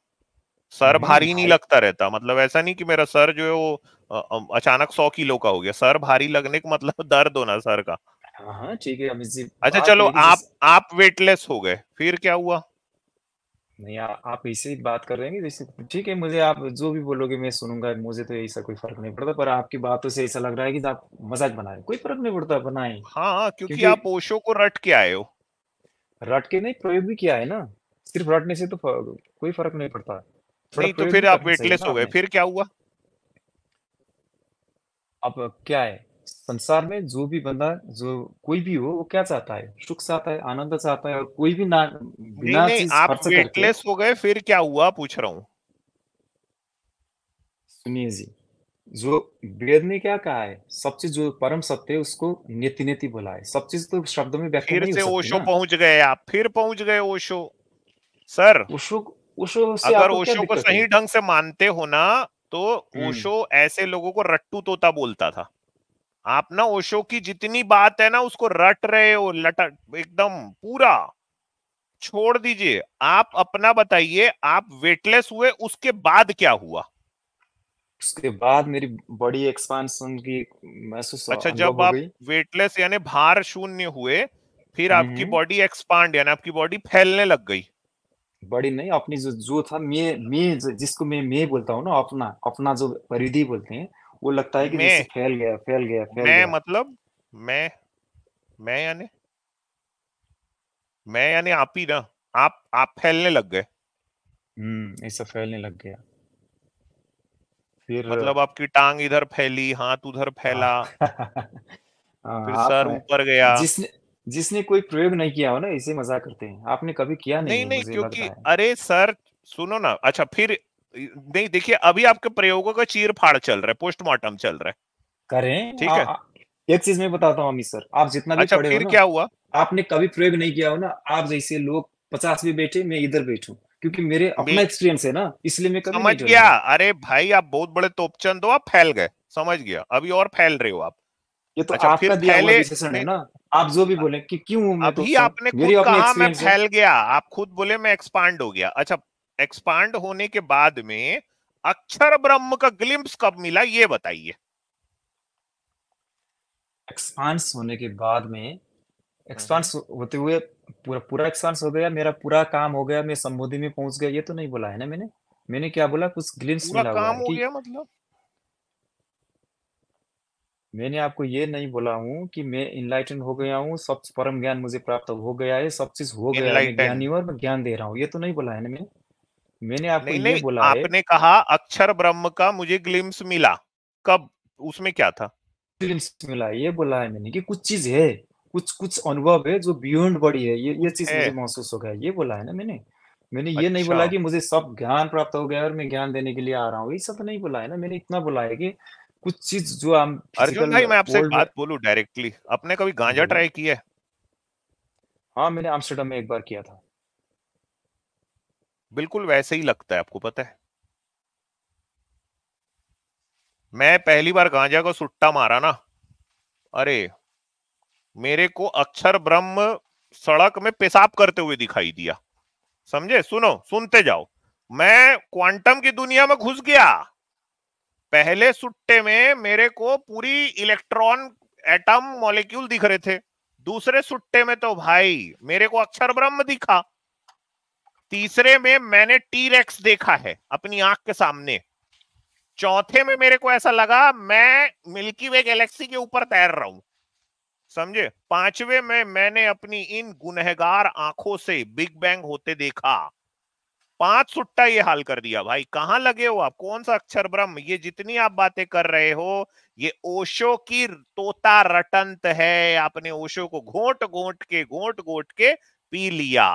सर हम्म, भारी नहीं लगता रहता मतलब ऐसा नहीं कि मेरा सर जो है वो अचानक सौ किलो का हो गया सर भारी लगने का मतलब दर्द होना सर का हाँ, हाँ, ठीक है अच्छा चलो आप आप वेटलेस हो गए फिर क्या हुआ नहीं आ, आप इसी बात कर रहे हैं जैसे ठीक है मुझे आप जो भी बोलोगे मैं सुनूंगा मुझे तो ऐसा कोई फर्क नहीं पड़ता पर आपकी बातों से ऐसा लग रहा है कि आप मजाक बना रहे कोई फर्क नहीं पड़ता बनाए हाँ क्योंकि, क्योंकि आप ओशो को रट के आए हो रट के नहीं प्रयोग भी किया है ना सिर्फ रटने से तो कोई फर्क नहीं पड़ता नहीं तो फिर आप वेटलेस हो हाँ, गए फिर क्या हुआ अब क्या है संसार में जो भी बंदा जो कोई भी हो वो क्या चाहता है सुख चाहता है आनंद चाहता है और कोई भी ना नहीं बिना नहीं आप वेटलेस हो गए फिर क्या हुआ पूछ रहा हूँ सुनिए जी जो वेद ने क्या कहा है सब चीज जो परम सत्य है उसको नेति नेति बोला है सब चीज तो शब्द में व्यक्त नहीं हो ओशो पहुंच गए आप फिर पहुंच गए ओशो सर ओशो ओशो से अगर ओशो को सही ढंग से मानते हो ना तो ओशो हम्म। ऐसे लोगों को रट्टू तोता बोलता था आप ना ओशो की जितनी बात है ना उसको रट रहे हो लट एकदम पूरा छोड़ दीजिए आप अपना बताइए आप वेटलेस हुए उसके बाद क्या हुआ उसके बाद मेरी बॉडी एक्सपांशन की महसूस अच्छा जब आप वेटलेस यानी भार शून्य हुए फिर हम्म, आपकी बॉडी हम्म। एक्सपांड यानी आपकी बॉडी फैलने लग गई बड़ी नहीं अपनी जो जो था मैं मैं जिसको मैं मैं बोलता हूँ ना अपना अपना जो परिधि बोलते हैं वो लगता है कि मैं फैल गया फैल गया फैल मैं गया। मतलब मैं मैं यानी मैं यानी आप ही ना आप आप फैलने लग गए हम्म ऐसा फैलने लग गया फिर मतलब आपकी टांग इधर फैली हाथ उधर फैला हाँ। हाँ, फिर सर ऊपर गया जिसने जिसने कोई प्रयोग नहीं किया हो ना इसे मजाक करते हैं आपने कभी किया नहीं नहीं, नहीं क्योंकि अरे सर सुनो ना अच्छा फिर नहीं देखिए अभी आपके प्रयोगों का चीर फाड़ चल रहा है पोस्टमार्टम चल रहा है करें ठीक हाँ, है एक चीज मैं बताता हूँ अमित सर आप जितना भी अच्छा, फिर क्या हुआ आपने कभी प्रयोग नहीं किया हो ना आप जैसे लोग पचास भी बैठे मैं इधर बैठू क्योंकि मेरे अपना एक्सपीरियंस है ना इसलिए मैं कभी समझ गया अरे भाई आप बहुत बड़े तोपचंद हो आप फैल गए समझ गया अभी और फैल रहे हो आप ये तो अच्छा, आपका दिया हुआ विशेषण है ना आप जो भी बोले कि क्यों मैं अभी तो आपने खुद कहा मैं फैल गया आप खुद बोले मैं एक्सपांड हो गया अच्छा एक्सपांड होने के बाद में अक्षर ब्रह्म का ग्लिम्प्स कब मिला ये बताइए एक्सपांड होने के बाद में एक्सपांस हाँ, हाँ। होते हुए पूरा पूरा एक्सपांस हो गया मेरा पूरा काम हो गया मैं संबोधि में पहुंच गया ये तो नहीं बोला है ना मैंने मैंने क्या बोला कुछ ग्लिम्स मिला काम हो गया मतलब मैंने आपको ये नहीं बोला हूँ कि मैं इनलाइटन हो गया हूँ सब परम ज्ञान मुझे प्राप्त हो गया है सब चीज हो गया है ज्ञानी और मैं ज्ञान दे रहा हूँ ये तो नहीं बोला है ना मैंने मैंने आपको नहीं, ये नहीं, बोला आपने है, कहा अक्षर ब्रह्म का मुझे ग्लिम्स मिला कब उसमें क्या था ग्लिम्स मिला ये बोला है मैंने कि कुछ चीज है कुछ कुछ अनुभव है जो बियॉन्ड बॉडी है ये ये चीज मुझे महसूस हो गया ये बोला है ना मैंने मैंने ये अच्छा। नहीं बोला अच्छा। कि मुझे सब ज्ञान प्राप्त हो गया और मैं ज्ञान देने के लिए आ रहा हूँ ये सब नहीं बोला है ना मैंने इतना बोला है कि कुछ चीज जो हम अर्जुन भाई मैं आपसे बात बोलू डायरेक्टली आपने कभी गांजा ट्राई किया है हाँ मैंने आमस्टरडम में एक बार किया था बिल्कुल वैसे ही लगता है आपको पता है मैं पहली बार गांजा को सुट्टा मारा ना अरे मेरे को अक्षर ब्रह्म सड़क में पेशाब करते हुए दिखाई दिया समझे सुनो सुनते जाओ मैं क्वांटम की दुनिया में घुस गया पहले सुट्टे में मेरे को पूरी इलेक्ट्रॉन एटम मॉलिक्यूल दिख रहे थे दूसरे सुट्टे में तो भाई मेरे को अक्षर ब्रह्म दिखा तीसरे में मैंने टी रेक्स देखा है अपनी आंख के सामने चौथे में मेरे को ऐसा लगा मैं मिल्की वे गैलेक्सी के ऊपर तैर रहा हूं समझे पांचवे में मैंने अपनी इन गुनहगार आंखों से बिग बैंग होते देखा पांच सुट्टा ये हाल कर दिया भाई कहां लगे हो आप कौन सा अक्षर ब्रह्म ये जितनी आप बातें कर रहे हो ये ओशो की तोता रटंत है आपने ओशो को घोट घोट के घोट घोट के पी लिया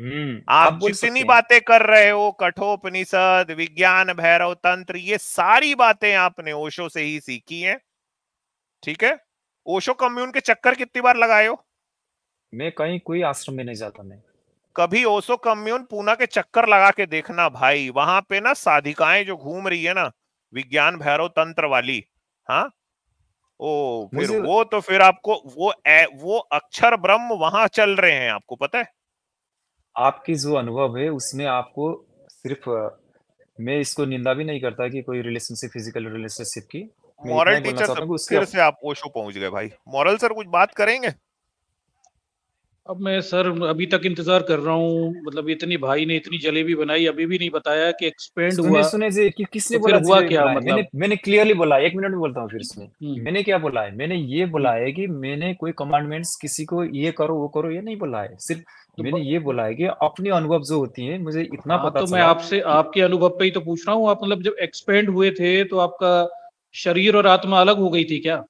हम्म, आप जितनी बातें कर रहे हो कठोपनिषद विज्ञान भैरव तंत्र ये सारी बातें आपने ओशो से ही सीखी हैं ठीक है ओशो कम्यून के चक्कर कितनी बार लगाए हो मैं कहीं कोई आश्रम में नहीं जाता मैं कभी ओशो कम्यून पूना के चक्कर लगा के देखना भाई वहां पे ना साधिकाएं जो घूम रही है ना विज्ञान भैरव तंत्र वाली हाँ ओ फिर वो तो फिर आपको वो ए, वो अक्षर ब्रह्म वहां चल रहे हैं आपको पता है आपकी जो अनुभव है उसमें आपको सिर्फ मैं इसको निंदा भी नहीं करता कि कोई रिलेशनशिप फिजिकल रिलेशनशिप की मॉरल टीचर सर फिर से आप ओशो पहुंच गए भाई मॉरल सर कुछ बात करेंगे अब मैं सर अभी तक इंतजार कर रहा हूं मतलब इतनी भाई ने इतनी जलेबी बनाई अभी भी नहीं बताया कि एक्सपेंड हुआ सुने जी कि किसने तो बोला हुआ क्या मतलब मैंने, मैंने क्लियरली बोला एक मिनट में बोलता हूं फिर इसमें हम्म, हम्म। मैंने क्या बोला है मैंने ये हम्म। बोला है कि मैंने कोई कमांडमेंट्स किसी को ये करो वो करो ये नहीं बोला है सिर्फ तो मैंने ये बोला है कि अपने अनुभव जो होती है मुझे इतना हाँ, पता तो मैं आपसे आपके अनुभव पे ही तो पूछ रहा हूँ आप मतलब जब एक्सपेंड हुए थे तो आपका शरीर और आत्मा अलग हो गई थी क्या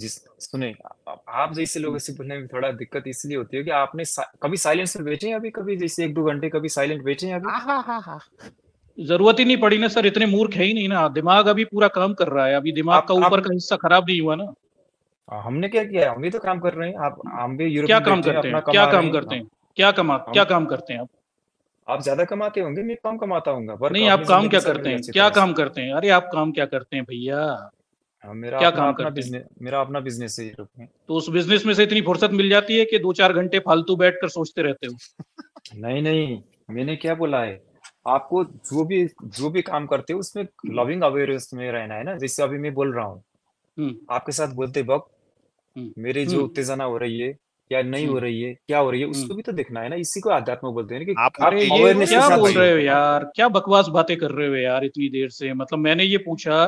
जिस सुने आप जैसे लोगों हम्म। से बोलने में थोड़ा दिक्कत इसलिए होती है कि आपने सा, कभी साइलेंस में बैठे अभी कभी जैसे एक दो घंटे कभी साइलेंट बैठे हैं अभी हाँ, हाँ, हाँ, जरूरत ही नहीं पड़ी ना सर इतने मूर्ख है ही नहीं ना दिमाग अभी पूरा काम कर रहा है अभी दिमाग आप, का ऊपर का हिस्सा खराब नहीं हुआ ना हमने क्या किया हम भी तो काम कर रहे हैं आप हम्म। हम भी यूरोप क्या काम करते हैं क्या काम करते हैं क्या कमा क्या काम करते हैं आप आप ज्यादा कमाते होंगे मैं कम कमाता हूँ नहीं आप आप काम क्या करते हैं क्या काम करते हैं अरे आप काम क्या करते हैं भैया हाँ, मेरा क्या काम करते हैं मेरा अपना बिजनेस है तो उस बिजनेस में से इतनी फुर्सत मिल जाती है कि दो चार घंटे फालतू बैठ कर सोचते रहते हो नहीं नहीं मैंने क्या बोला है आपको जो भी जो भी काम करते हो उसमें लविंग अवेयरनेस में रहना है ना जैसे अभी मैं बोल रहा हूँ हम्म। आपके साथ बोलते वक्त हम्म। मेरी जो हम्म। उत्तेजना हो रही है या नहीं हो रही है, क्या हो रही है, उसको भी तो देखना है ना, इसी को आध्यात्म बोलते हैं कि आप अरे ये अवेयरनेस क्या बोल रहे हो यार क्या बकवास बातें कर रहे हो यार इतनी देर से मतलब मैंने ये पूछा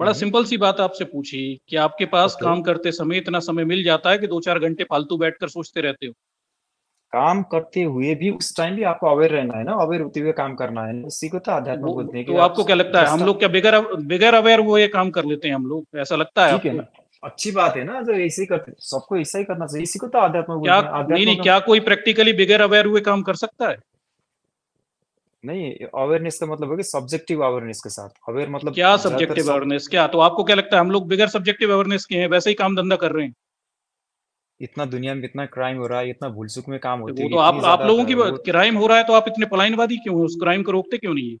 बड़ा सिंपल सी बात आपसे पूछी कि आपके पास ओके काम करते समय इतना समय मिल जाता है कि दो चार घंटे फालतू बैठकर सोचते रहते हो काम करते हुए भी उस टाइम भी आपको अवेयर रहना है ना अवेयर होते हुए काम करना है ना इसी को तो आध्यात्म बोलते हैं तो आपको क्या लगता है हम लोग क्या बगैर बगैर अवेयर हुए काम कर लेते हैं हम लोग ऐसा लगता है ठीक है ना अच्छी बात है ना जो ऐसे ही करते सबको ऐसा ही करना चाहिए इसी को तो आध्यात्म क्या नहीं नहीं क्या कोई प्रैक्टिकली बगैर अवेयर हुए काम कर सकता है नहीं अवेयरनेस का मतलब है कि सब्जेक्टिव अवेयरनेस के साथ अवेयर मतलब क्या सब्जेक्टिव अवेयरनेस क्या तो आपको क्या लगता है हम लोग बगैर सब्जेक्टिव अवेयरनेस के हैं वैसे ही काम धंधा कर रहे हैं इतना दुनिया में इतना क्राइम हो रहा है इतना भूलसुक में काम होती है तो आप आप लोगों की क्राइम हो रहा है तो आप इतने पलायनवादी क्यों हैं उस क्राइम को रोकते क्यों नहीं है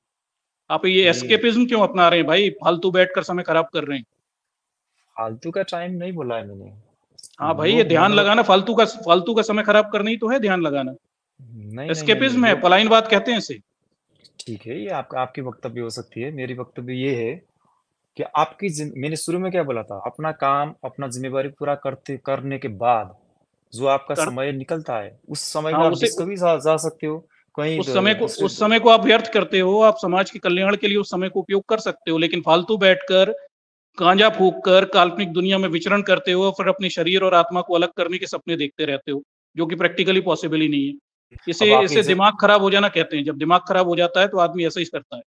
आप ये एस्केपिज्म क्यों अपना रहे हैं भाई फालतू बैठ कर समय खराब कर रहे हैं फालतू का टाइम नहीं बोला है मैंने हाँ भाई ये ध्यान मतलब लगाना फालतू का फालतू का समय खराब करना ही तो है ध्यान लगाना नहीं नहीं, नहीं है पलायन बात कहते हैं इसे ठीक है ये आपका आपकी वक्तव्य हो सकती है मेरी वक्तव्य ये है कि आपकी मैंने शुरू में क्या बोला था अपना काम अपना जिम्मेवारी पूरा करते करने के बाद जो आपका कर... समय निकलता है उस समय हाँ, को आप भी जा, जा सकते हो कहीं उस समय को उस समय को आप व्यर्थ करते हो आप समाज के कल्याण के लिए उस समय को उपयोग कर सकते हो लेकिन फालतू बैठकर गांजा फूक कर काल्पनिक दुनिया में विचरण करते हो फिर अपने शरीर और आत्मा को अलग करने के सपने देखते रहते हो जो कि प्रैक्टिकली पॉसिबल ही नहीं है इसे इसे दिमाग खराब हो जाना कहते हैं जब दिमाग खराब हो जाता है तो आदमी ऐसा ही करता है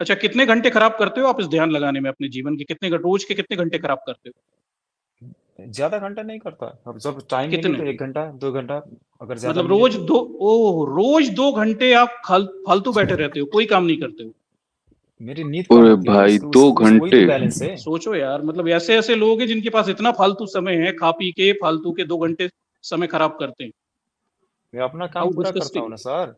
अच्छा कितने घंटे खराब करते हो आप इस ध्यान लगाने में अपने जीवन के कितने रोज के कितने घंटे खराब करते हो ज्यादा घंटा नहीं करता अब जब टाइम नहीं तो एक घंटा दो घंटा अगर ज्यादा मतलब रोज दो ओ रोज दो घंटे आप फालतू बैठे रहते हो कोई काम नहीं करते हो मेरी नींद अरे भाई दो तो घंटे सोचो यार मतलब ऐसे ऐसे लोग हैं जिनके पास इतना फालतू समय है खा पी के फालतू के दो घंटे समय खराब करते हैं मैं अपना काम पूरा करता हूँ ना सर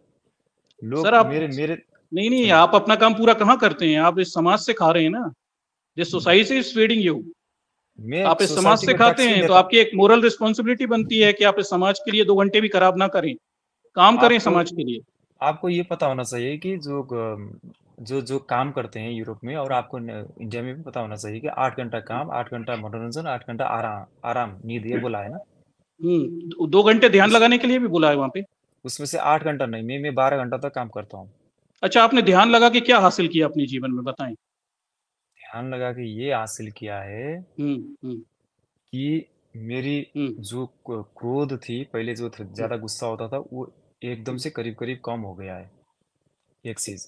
लोग सर आप मेरे मेरे नहीं नहीं हाँ। आप अपना काम पूरा कहाँ करते हैं आप इस समाज से खा रहे हैं ना this society is feeding you आप इस समाज से खाते हैं तो आपकी एक मोरल रिस्पॉन्सिबिलिटी बनती है कि आप इस समाज के लिए दो घंटे भी खराब ना करें काम करें समाज के लिए आपको ये पता होना चाहिए कि जो जो जो काम करते हैं यूरोप में और आपको इंडिया में भी पता होना चाहिए कि आठ घंटा काम आठ घंटा मनोरंजन आठ घंटा आराम आराम नींद ये बोला है ना हम्म, दो घंटे ध्यान लगाने के लिए भी बोला है वहाँ पे उसमें से आठ घंटा नहीं मैं मैं बारह घंटा तक काम करता हूँ अच्छा आपने ध्यान लगा के क्या हासिल किया अपने जीवन में बताएं ध्यान लगा के ये हासिल किया है कि मेरी जो क्रोध थी पहले जो ज्यादा गुस्सा होता था वो एकदम से करीब करीब कम हो गया है एक चीज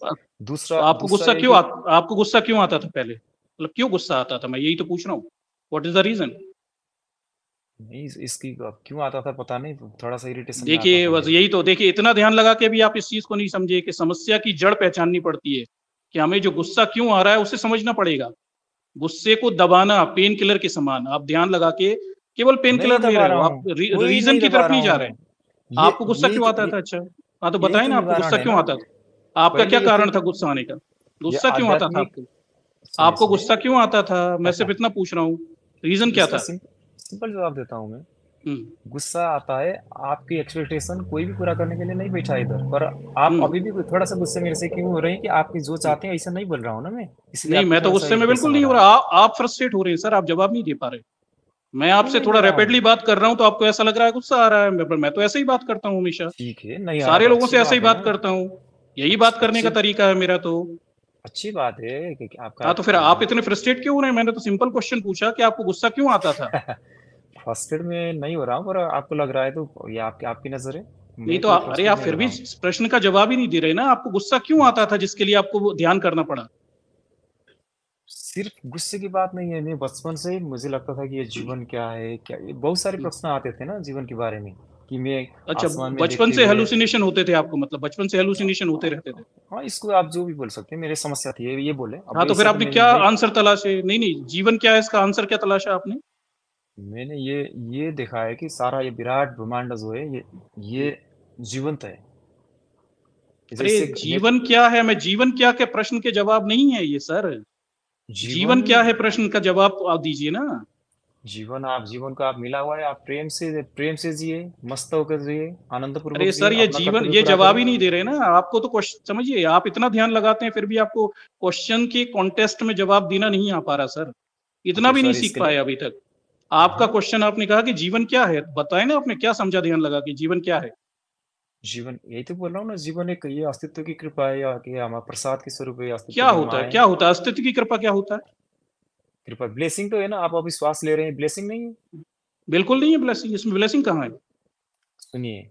दूसरा तो आपको गुस्सा क्यों आ, आपको गुस्सा क्यों आता था पहले मतलब क्यों गुस्सा आता था मैं यही तो पूछ रहा हूँ व्हाट इज द रीजन नहीं इसकी क्यों आता था पता नहीं थोड़ा सा इरिटेशन देखिए बस यही तो देखिए इतना ध्यान लगा के भी आप इस चीज को नहीं समझे कि समस्या की जड़ पहचाननी पड़ती है कि हमें जो गुस्सा क्यों आ रहा है उसे समझना पड़ेगा गुस्से को दबाना पेन किलर के समान आप ध्यान लगा के केवल पेन किलर ले रहे हो आप रीजन की तरफ नहीं जा रहे हैं आपको गुस्सा क्यों आता तो था अच्छा हाँ तो बताए ना तो आपको गुस्सा क्यों आता था आपका क्या तो कारण था गुस्सा आने का गुस्सा क्यों आता था आपको आपको गुस्सा क्यों आता था मैं अच्छा। सिर्फ इतना पूछ रहा हूँ रीजन क्या था सिंपल जवाब देता हूँ मैं हम्म। गुस्सा आता है आपकी एक्सपेक्टेशन कोई भी पूरा करने के लिए नहीं बैठा इधर पर आप हम्म। अभी भी थोड़ा सा गुस्से मेरे से क्यों हो रहे हैं कि आपकी जो चाहते हैं ऐसा नहीं बोल रहा हूँ ना मैं नहीं मैं तो गुस्से में बिल्कुल नहीं हो रहा आप फ्रस्ट्रेट हो रहे हैं सर आप जवाब नहीं दे पा रहे मैं आपसे थोड़ा रेपिडली बात कर रहा हूँ तो आपको ऐसा लग रहा है गुस्सा आ रहा है मैं मैं तो ऐसे ही बात करता हूँ हमेशा ठीक है नहीं सारे लोगों से ऐसे ही बात करता हूँ यही बात करने का तरीका है मेरा तो अच्छी बात है कि आपका हाँ तो फिर हाँ। आप इतने फ्रस्ट्रेट क्यों हो रहे हैं मैंने तो सिंपल क्वेश्चन पूछा कि आपको गुस्सा क्यों आता था फ्रस्ट्रेट में नहीं हो रहा हूँ पर आपको लग रहा है तो ये आपकी आपकी नजर है नहीं तो आप अरे आप फिर भी प्रश्न का जवाब ही नहीं दे रहे ना आपको गुस्सा क्यों आता था जिसके लिए आपको ध्यान करना पड़ा सिर्फ गुस्से की बात नहीं है मैं बचपन से मुझे लगता था कि ये जीवन क्या है क्या बहुत सारे प्रश्न आते थे ना जीवन के बारे में कि मैं अच्छा बचपन से हेलुसिनेशन होते थे आपको मतलब बचपन से हेलुसिनेशन होते रहते थे हाँ इसको आप जो भी बोल सकते हैं मेरे समस्या थी ये बोले हाँ तो फिर आपने क्या आंसर तलाशे नहीं नहीं जीवन क्या है इसका आंसर क्या तलाशा आपने मैंने ये ये देखा है कि सारा ये विराट ब्रह्मांड जो है ये ये जीवंत है अरे जीवन क्या है मैं जीवन क्या के प्रश्न के जवाब नहीं है ये सर जीवन, जीवन क्या है प्रश्न का जवाब तो आप दीजिए ना जीवन आप जीवन को आप मिला हुआ है आप प्रेम से प्रेम से जिए मस्त होकर जिए आनंदपुर अरे सर ये जीवन ये जवाब ही नहीं दे रहे ना आपको तो क्वेश्चन समझिए आप इतना ध्यान लगाते हैं फिर भी आपको क्वेश्चन के कॉन्टेस्ट में जवाब देना नहीं आ पा रहा सर इतना भी नहीं सीख पाए अभी तक आपका क्वेश्चन आपने कहा कि जीवन क्या है बताए ना आपने क्या समझा ध्यान लगा कि जीवन क्या है जीवन यही तो बोल रहा हूँ ना जीवन एक ये अस्तित्व की कृपा है या कि हमारा प्रसाद के स्वरूप है क्या होता है क्या होता है अस्तित्व की कृपा क्या होता है कृपा ब्लेसिंग तो है ना आप अभी श्वास ले रहे हैं ब्लेसिंग नहीं है बिल्कुल नहीं है ब्लेसिंग इसमें ब्लेसिंग कहाँ है सुनिए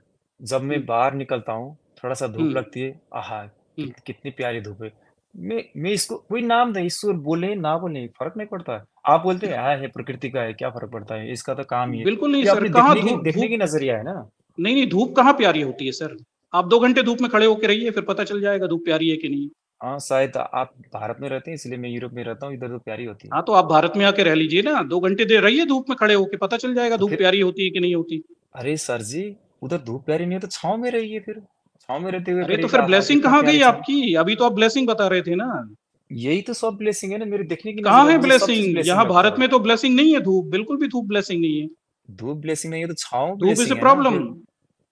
जब मैं हम्म। बाहर निकलता हूँ थोड़ा सा धूप हम्म। लगती है आहा हम्म। कितनी प्यारी धूप है मैं मैं इसको कोई नाम नहीं ईश्वर बोले ना बोले फर्क नहीं पड़ता है आप बोलते हैं हाँ है प्रकृति का है क्या फर्क पड़ता है इसका तो काम ही है बिल्कुल नहीं सर कहाँ देखने की धूप देखने की नजरिया है ना नहीं नहीं धूप कहाँ प्यारी होती है सर आप दो घंटे धूप में खड़े होकर रहिए फिर पता चल जाएगा धूप प्यारी है कि नहीं हाँ शायद आप भारत में रहते हैं इसलिए मैं यूरोप में रहता हूँ इधर तो प्यारी होती है हाँ तो आप भारत में आके रह लीजिए ना दो घंटे दे रहिए धूप में खड़े होके पता चल जाएगा तो धूप प्यारी होती है कि नहीं होती अरे सर जी उधर धूप प्यारी नहीं है तो छाव में रहिए फिर छाव रहते हुए अरे तो फिर ब्लेसिंग कहाँ गई आपकी अभी तो आप ब्लेसिंग बता रहे थे ना यही तो सब ब्लेसिंग है ना मेरे देखने की कहाँ है ब्लेसिंग यहाँ भारत तो। में तो ब्लेसिंग नहीं है धूप बिल्कुल भी धूप ब्लेसिंग नहीं है धूप ब्लेसिंग नहीं है तो छाओ धूप इज प्रॉब्लम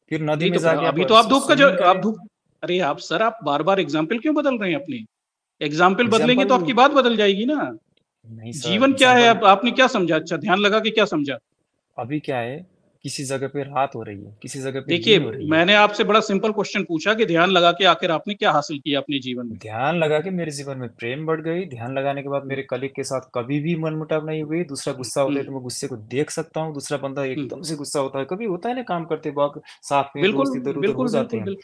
फिर नदी में तो जाके अभी तो आप धूप का आप धूप अरे आप सर आप बार बार एग्जाम्पल क्यों बदल रहे हैं अपने एग्जाम्पल बदलेंगे तो आपकी बात बदल जाएगी ना नहीं जीवन क्या है आपने क्या समझा अच्छा ध्यान लगा के क्या समझा अभी क्या है किसी जगह पे रात हो रही है किसी जगह पे देखिए मैंने आपसे बड़ा सिंपल क्वेश्चन पूछा कि ध्यान लगा के आखिर आपने क्या हासिल किया अपने जीवन में ध्यान लगा के मेरे जीवन में प्रेम बढ़ गई ध्यान लगाने के बाद मेरे कलीग के साथ कभी भी मनमुटाव नहीं हुई दूसरा गुस्सा होता है हम्म। तो मैं गुस्से को देख सकता हूँ दूसरा बंदा हम्म। एकदम से गुस्सा होता है कभी होता है ना काम करते वक्त साथ में बिल्कुल बिल्कुल जाते हैं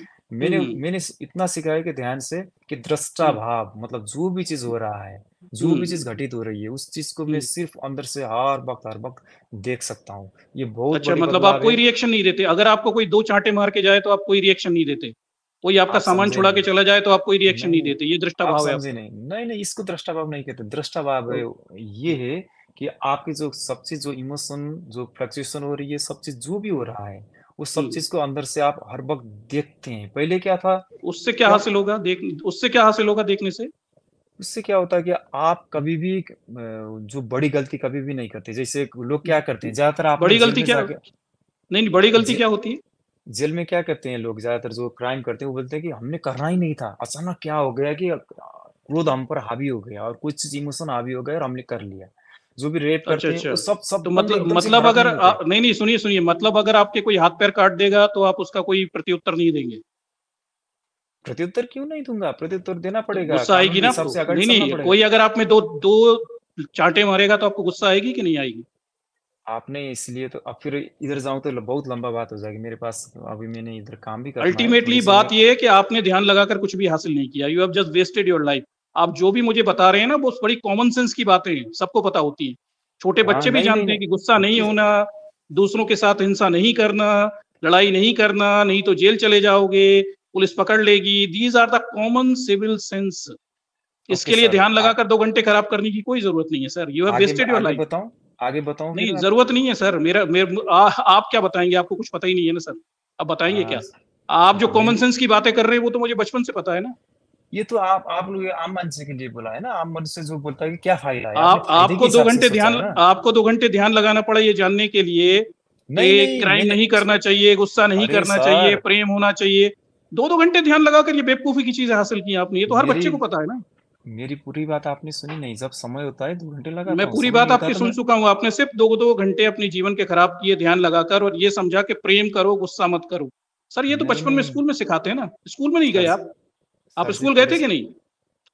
मैंने हम्म। मैंने इतना सिखाया कि ध्यान से कि दृष्टा भाव मतलब जो भी चीज हो रहा है जो भी चीज घटित हो रही है उस चीज को मैं सिर्फ अंदर से हर वक्त हर वक्त देख सकता हूँ ये बहुत अच्छा मतलब आप कोई रिएक्शन नहीं देते अगर आपको कोई दो चांटे मार के जाए तो आप कोई रिएक्शन नहीं देते कोई आपका सामान छुड़ा के चला जाए तो आप कोई रिएक्शन नहीं देते ये दृष्टा भाव है नहीं नहीं नहीं इसको दृष्टा भाव नहीं कहते दृष्टा भाव तो ये है कि आपकी जो सब चीज जो इमोशन जो फ्लक्चुएशन हो रही है सब चीज जो भी हो रहा है उस सब चीज को अंदर से आप हर वक्त देखते हैं पहले क्या था उससे क्या हासिल होगा देख उससे क्या हासिल होगा देखने से उससे क्या होता है कि आप कभी भी जो बड़ी गलती कभी भी नहीं करते जैसे लोग क्या करते हैं ज्यादातर आप बड़ी गलती क्या नहीं नहीं बड़ी गलती क्या होती है जेल में क्या करते हैं लोग ज्यादातर जो क्राइम करते हैं वो बोलते हैं कि हमने करना ही नहीं था अचानक क्या हो गया कि क्रोध हम पर हावी हो गया और कुछ इमोशन हावी हो गए और हमने कर लिया जो भी रेप अच्छा करते हैं अच्छा। वो सब सब तो मतलब मतलब एकदम से मतलब अगर नहीं होते नहीं नहीं सुनिए सुनिए मतलब अगर आपके कोई हाथ पैर काट देगा तो आप उसका कोई प्रत्युत्तर नहीं देंगे प्रत्युत्तर क्यों नहीं दूंगा प्रत्युत्तर देना तो पड़ेगा गुस्सा आएगी ना नहीं नहीं कोई अगर आप में दो दो चांटे मारेगा तो आपको गुस्सा आएगी कि नहीं आएगी आपने इसलिए तो अब फिर इधर जाऊं तो बहुत लंबा बात हो जाएगी मेरे पास अभी मैंने इधर काम भी करना अल्टीमेटली तो बात यह है कि आपने ध्यान लगाकर कुछ भी हासिल नहीं किया you have just wasted your life आप जो भी मुझे बता रहे हैं ना वो बड़ी कॉमन सेंस की बातें हैं सबको पता होती है छोटे हाँ, बच्चे भी जानते हैं कि गुस्सा नहीं होना दूसरों के साथ हिंसा नहीं करना लड़ाई नहीं करना नहीं तो जेल चले जाओगे पुलिस पकड़ लेगी these are the common civil sense इसके लिए ध्यान लगाकर दो घंटे खराब करने की कोई जरूरत नहीं है sir you have wasted your life बताऊं आगे बताऊं नहीं जरूरत नहीं है सर मेरा मेरे आप क्या बताएंगे आपको कुछ पता ही नहीं है ना सर अब बताएंगे हाँ, क्या आप जो कॉमन हाँ, सेंस की बातें कर रहे हैं वो तो मुझे बचपन से पता है ना ये तो आप आप लोग आम मनुष्य के लिए बोला है ना आम मनुष्य जो बोलता है कि क्या फायदा है आप आपको दो घंटे ध्यान आपको दो घंटे ध्यान लगाना पड़ा ये जानने के लिए नहीं, नहीं, क्राइम नहीं, नहीं करना चाहिए गुस्सा नहीं करना चाहिए प्रेम होना चाहिए दो दो घंटे ध्यान लगाकर ये बेवकूफी की चीजें हासिल की आपने ये तो हर बच्चे को पता है ना मेरी पूरी बात आपने सुनी नहीं जब समय होता है दो घंटे लगा मैं पूरी बात आपकी तो सुन चुका हूँ आपने सिर्फ दो दो घंटे अपने जीवन के खराब किए ध्यान लगाकर और ये समझा कि प्रेम करो गुस्सा मत करो सर ये तो बचपन में स्कूल में सिखाते हैं ना स्कूल में नहीं गए आप आप स्कूल गए थे कि नहीं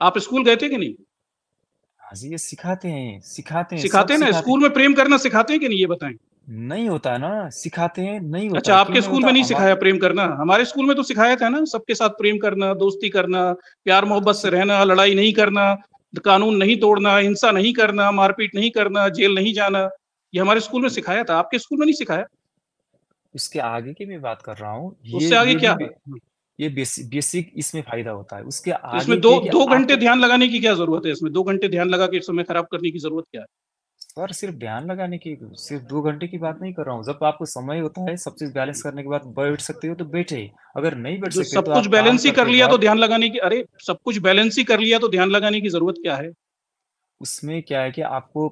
आप स्कूल गए थे कि नहीं ये सिखाते हैं सिखाते हैं सिखाते हैं ना स्कूल में प्रेम करना सिखाते हैं कि नहीं ये बताएं नहीं होता ना सिखाते हैं नहीं होता अच्छा तो आपके स्कूल में नहीं सिखाया प्रेम करना हमारे स्कूल में तो सिखाया था ना सबके साथ प्रेम करना दोस्ती करना प्यार मोहब्बत से रहना लड़ाई नहीं करना कानून नहीं तोड़ना हिंसा नहीं करना मारपीट नहीं करना जेल नहीं जाना ये हमारे स्कूल में सिखाया था आपके स्कूल में नहीं सिखाया उसके आगे की मैं बात कर रहा हूँ उससे आगे क्या ये बेसिक इसमें फायदा होता है उसके आगे इसमें दो दो घंटे ध्यान लगाने की क्या जरूरत है इसमें दो घंटे ध्यान लगा के समय खराब करने की जरूरत क्या है सर सिर्फ ध्यान लगाने की सिर्फ दो घंटे की बात नहीं कर रहा हूँ जब आपको समय होता है सब चीज बैलेंस करने के बाद बैठ सकते हो तो बैठे अगर नहीं बैठ सकते सब तो कुछ बैलेंस ही कर लिया तो ध्यान लगाने की अरे सब कुछ बैलेंस ही कर लिया तो ध्यान लगाने की जरूरत क्या है उसमें क्या है कि आपको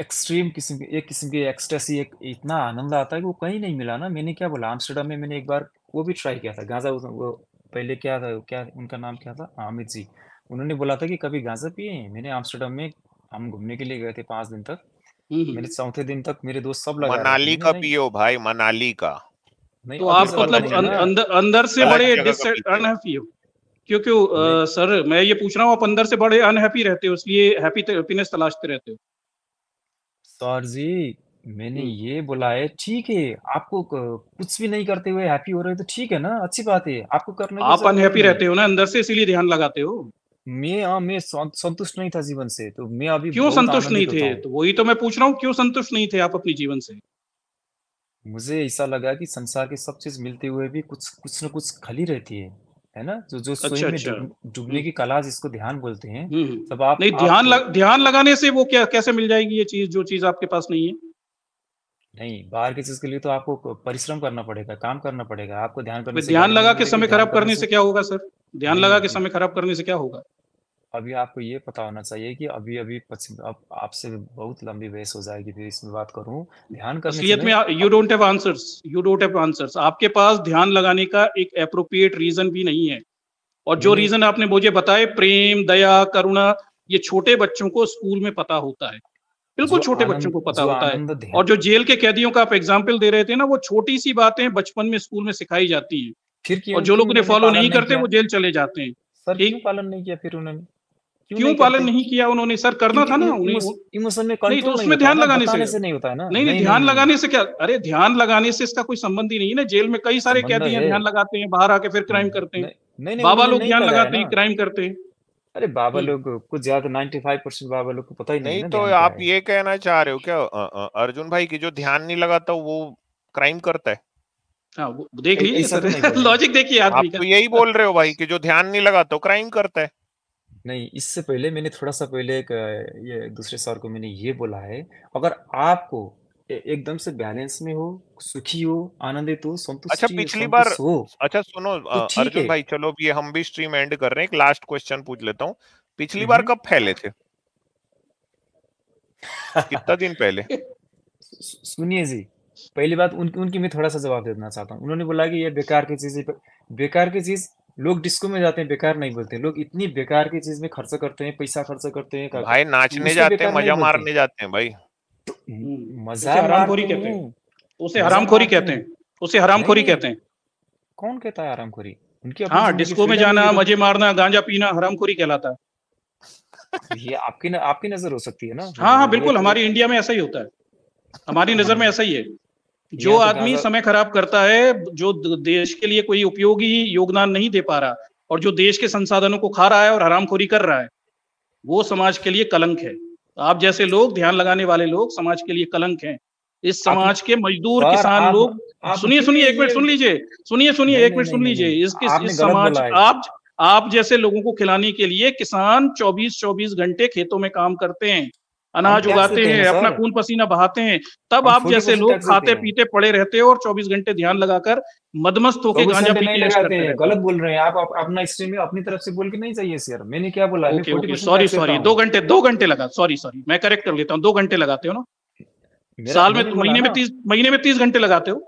एक्सट्रीम किस्म के एक किस्म की एक्सट्रेसी एक इतना आनंद आता है कि वो कहीं नहीं मिला ना मैंने क्या बोला आमस्टरडम में मैंने एक बार वो भी ट्राई किया था गाजा वो पहले क्या था क्या उनका नाम क्या था आमिर जी उन्होंने बोला था कि कभी गाजा पिए मैंने आमस्टरडम में हम घूमने के लिए गए थे पाँच दिन तक हम्म, हम्म, मेरे हम्म। चौथे दिन तक मेरे दोस्त सब लगा मनाली का पियो भाई मनाली का नहीं, तो आप मतलब अं-, अंदर अंदर से बड़े अनहैप्पी हो क्यों क्यों सर मैं ये पूछ रहा हूँ आप अंदर से बड़े अनहैप्पी रहते हो इसलिए हैप्पीनेस तलाशते रहते हो सर जी मैंने ये बोला है ठीक है आपको कुछ भी नहीं करते हुए हैप्पी हो रहे तो ठीक है ना अच्छी बात है आपको करने आप अनहैप्पी रहते हो ना अंदर से इसीलिए ध्यान लगाते हो मैं हाँ मैं संतुष्ट नहीं था जीवन से तो मैं अभी क्यों संतुष्ट नहीं थे तो वही तो मैं पूछ रहा हूँ क्यों संतुष्ट नहीं थे आप अपने जीवन से मुझे ऐसा लगा कि संसार के सब चीज मिलते हुए भी कुछ कुछ न कुछ खाली रहती है है ना जो जो अच्छा, में अच्छा। डूबने हम्म। की कला जिसको ध्यान बोलते हैं हम्म, हम्म। तब आप नहीं ध्यान तो लग, ध्यान लगाने से वो क्या कैसे मिल जाएगी ये चीज जो चीज आपके पास नहीं है नहीं बाहर की चीज के लिए तो आपको परिश्रम करना पड़ेगा काम करना पड़ेगा आपको ध्यान करने ध्यान लगा के समय खराब करने से क्या होगा सर ध्यान लगा के समय खराब करने से क्या होगा अभी आपको ये पता होना चाहिए कि अभी अभी पश्चिम अब आपसे बहुत लंबी बहस हो जाएगी फिर इसमें बात करूं ध्यान करने असलियत में you don't have answers you don't have answers आपके पास ध्यान लगाने का एक एप्रोप्रिएट रीजन भी नहीं है और जो रीजन आपने मुझे बताए प्रेम दया करुणा ये छोटे बच्चों को स्कूल में पता होता है बिल्कुल छोटे बच्चों को पता होता है और जो जेल के कैदियों का आप एग्जाम्पल दे रहे थे ना वो छोटी सी बातें बचपन में स्कूल में सिखाई जाती है और जो लोग उन्हें फॉलो नहीं करते वो जेल चले जाते हैं सर पालन नहीं किया फिर उन्होंने क्यों पालन नहीं किया उन्होंने सर करना था ना इमोशन में नहीं तो उसमें ध्यान लगाने से, नहीं होता है ना नहीं नहीं ध्यान लगाने से क्या अरे ध्यान लगाने से इसका कोई संबंध ही नहीं है ना जेल में कई सारे कैदी हैं ध्यान लगाते हैं बाहर आके फिर क्राइम हम्म, करते हैं बाबा लोग ध्यान लगाते हैं क्राइम करते हैं अरे बाबा लोग कुछ ज्यादा फाइव परसेंट बाबा लोग को पता ही नहीं, नहीं तो आप ये कहना चाह रहे हो क्या अर्जुन भाई की जो ध्यान नहीं लगाता वो क्राइम करता है हाँ, देख लीजिए लॉजिक तो देखिए आप तो यही बोल रहे हो भाई कि जो ध्यान नहीं लगाता क्राइम करता है नहीं इससे पहले मैंने थोड़ा सा पहले एक ये दूसरे सर को मैंने ये बोला है अगर आपको एकदम से बैलेंस में हो सुखी हो आनंदित हो अच्छा पिछली बार हो अच्छा सुनो तो अर्जुन भाई चलो ये हम भी स्ट्रीम एंड कर रहे हैं एक लास्ट क्वेश्चन पूछ लेता हूँ पिछली हम्म बार हम्म। कब फैले थे कितना दिन पहले सुनिए जी पहली बात उनकी उनकी मैं थोड़ा सा जवाब देना चाहता हूँ उन्होंने बोला कि ये बेकार की चीज बेकार की चीज लोग डिस्को में जाते हैं बेकार नहीं बोलते लोग इतनी बेकार की चीज में खर्च करते हैं पैसा खर्च करते हैं भाई नाचने जाते हैं मजा मारने जाते हैं भाई हम्म, मजा हरामखोरी कहते हैं उसे हरामखोरी कहते हैं उसे हरामखोरी कहते हैं कौन कहता है हरामखोरी उनकी हाँ डिस्को में जाना मजे तो- मारना गांजा पीना हरामखोरी कहलाता है ये आपकी न, आपकी नजर हो सकती है ना हाँ हाँ बिल्कुल तो- हमारी इंडिया में ऐसा ही होता है हमारी नजर में हाँ। ऐसा ही है जो तो आदमी समय खराब करता है जो देश के लिए कोई उपयोगी योगदान नहीं दे पा रहा और जो देश के संसाधनों को खा रहा है और हरामखोरी कर रहा है वो समाज के लिए कलंक है आप जैसे लोग ध्यान लगाने वाले लोग समाज के लिए कलंक हैं इस समाज के मजदूर किसान लोग सुनिए सुनिए एक मिनट सुन लीजिए सुनिए सुनिए एक मिनट सुन लीजिए इस समाज आप आप जैसे लोगों को खिलाने के लिए किसान 24 24 घंटे खेतों में काम करते हैं अनाज उगाते हैं अपना खून पसीना बहाते हैं तब आप जैसे लोग खाते पीते पड़े रहते हो और 24 घंटे ध्यान लगाकर मदमस्त होकर गांजा पीते रहते हैं गलत बोल रहे हैं आप अपना स्ट्रीम अपनी तरफ से बोल के नहीं चाहिए सर मैंने क्या बोला सॉरी सॉरी दो घंटे दो घंटे लगा सॉरी सॉरी मैं करेक्ट कर लेता हूँ दो घंटे लगाते हो ना साल में तो महीने में तीस महीने में तीस घंटे लगाते हो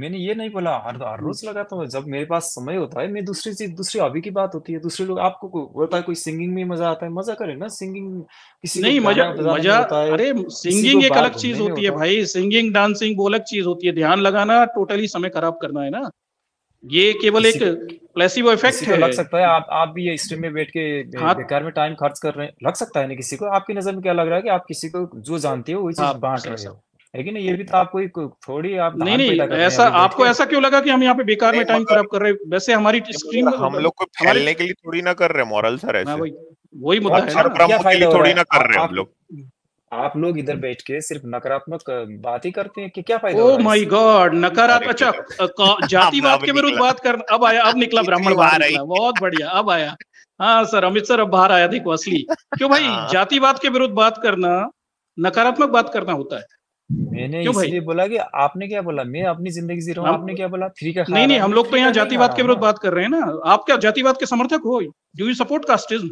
मैंने ये नहीं बोला हर हर रोज हम्म। लगाता हूँ जब मेरे पास समय होता है मैं दूसरी चीज दूसरी हॉबी की बात होती है दूसरे लोग आपको को, बोलता है कोई सिंगिंग में मजा आता है मजा करे ना सिंगिंग किसी नहीं मजा मजा अरे सिंगिंग एक अलग चीज होती है भाई सिंगिंग डांसिंग वो अलग चीज होती है ध्यान लगाना टोटली समय खराब करना है ना ये केवल एक प्लेसिबो इफेक्ट है लग सकता है आप आप भी ये स्ट्रीम में बैठ के हाँ, बेकार में टाइम खर्च कर रहे हैं लग सकता है ना किसी को आपकी नजर में क्या लग रहा है कि आप किसी को जो जानते हो वही हाँ, चीज बांट रहे हो है कि नहीं ये भी तो आपको थोड़ी आप नहीं नहीं ऐसा आपको ऐसा क्यों लगा कि हम यहाँ पे बेकार में टाइम मतलब खराब कर रहे हैं वैसे हमारी स्क्रीन मतलब हम लोग को फैलने के लिए थोड़ी ना कर रहे मॉरल सर ऐसे वही मुद्दा है ना लिए थोड़ी ना कर रहे हैं हम लोग आप लोग इधर बैठ के सिर्फ नकारात्मक बात ही करते हैं कि क्या फायदा ओह माय गॉड नकारात्मक अच्छा जातिवाद के विरुद्ध बात कर अब आया अब निकला ब्राह्मण बाहर बहुत बढ़िया अब आया हाँ सर अमित सर अब बाहर आया देखो असली क्यों भाई हाँ। जातिवाद के विरुद्ध बात करना नकारात्मक बात करना होता है मैंने क्यों इसलिए बोला कि आपने क्या बोला मैं अपनी जिंदगी जी रहा हूँ आपने क्या बोला फ्री का नहीं नहीं हम लोग तो यहाँ जातिवाद के विरुद्ध बात कर रहे हैं ना आप क्या जातिवाद के समर्थक हो डू यू सपोर्ट कास्टिज्म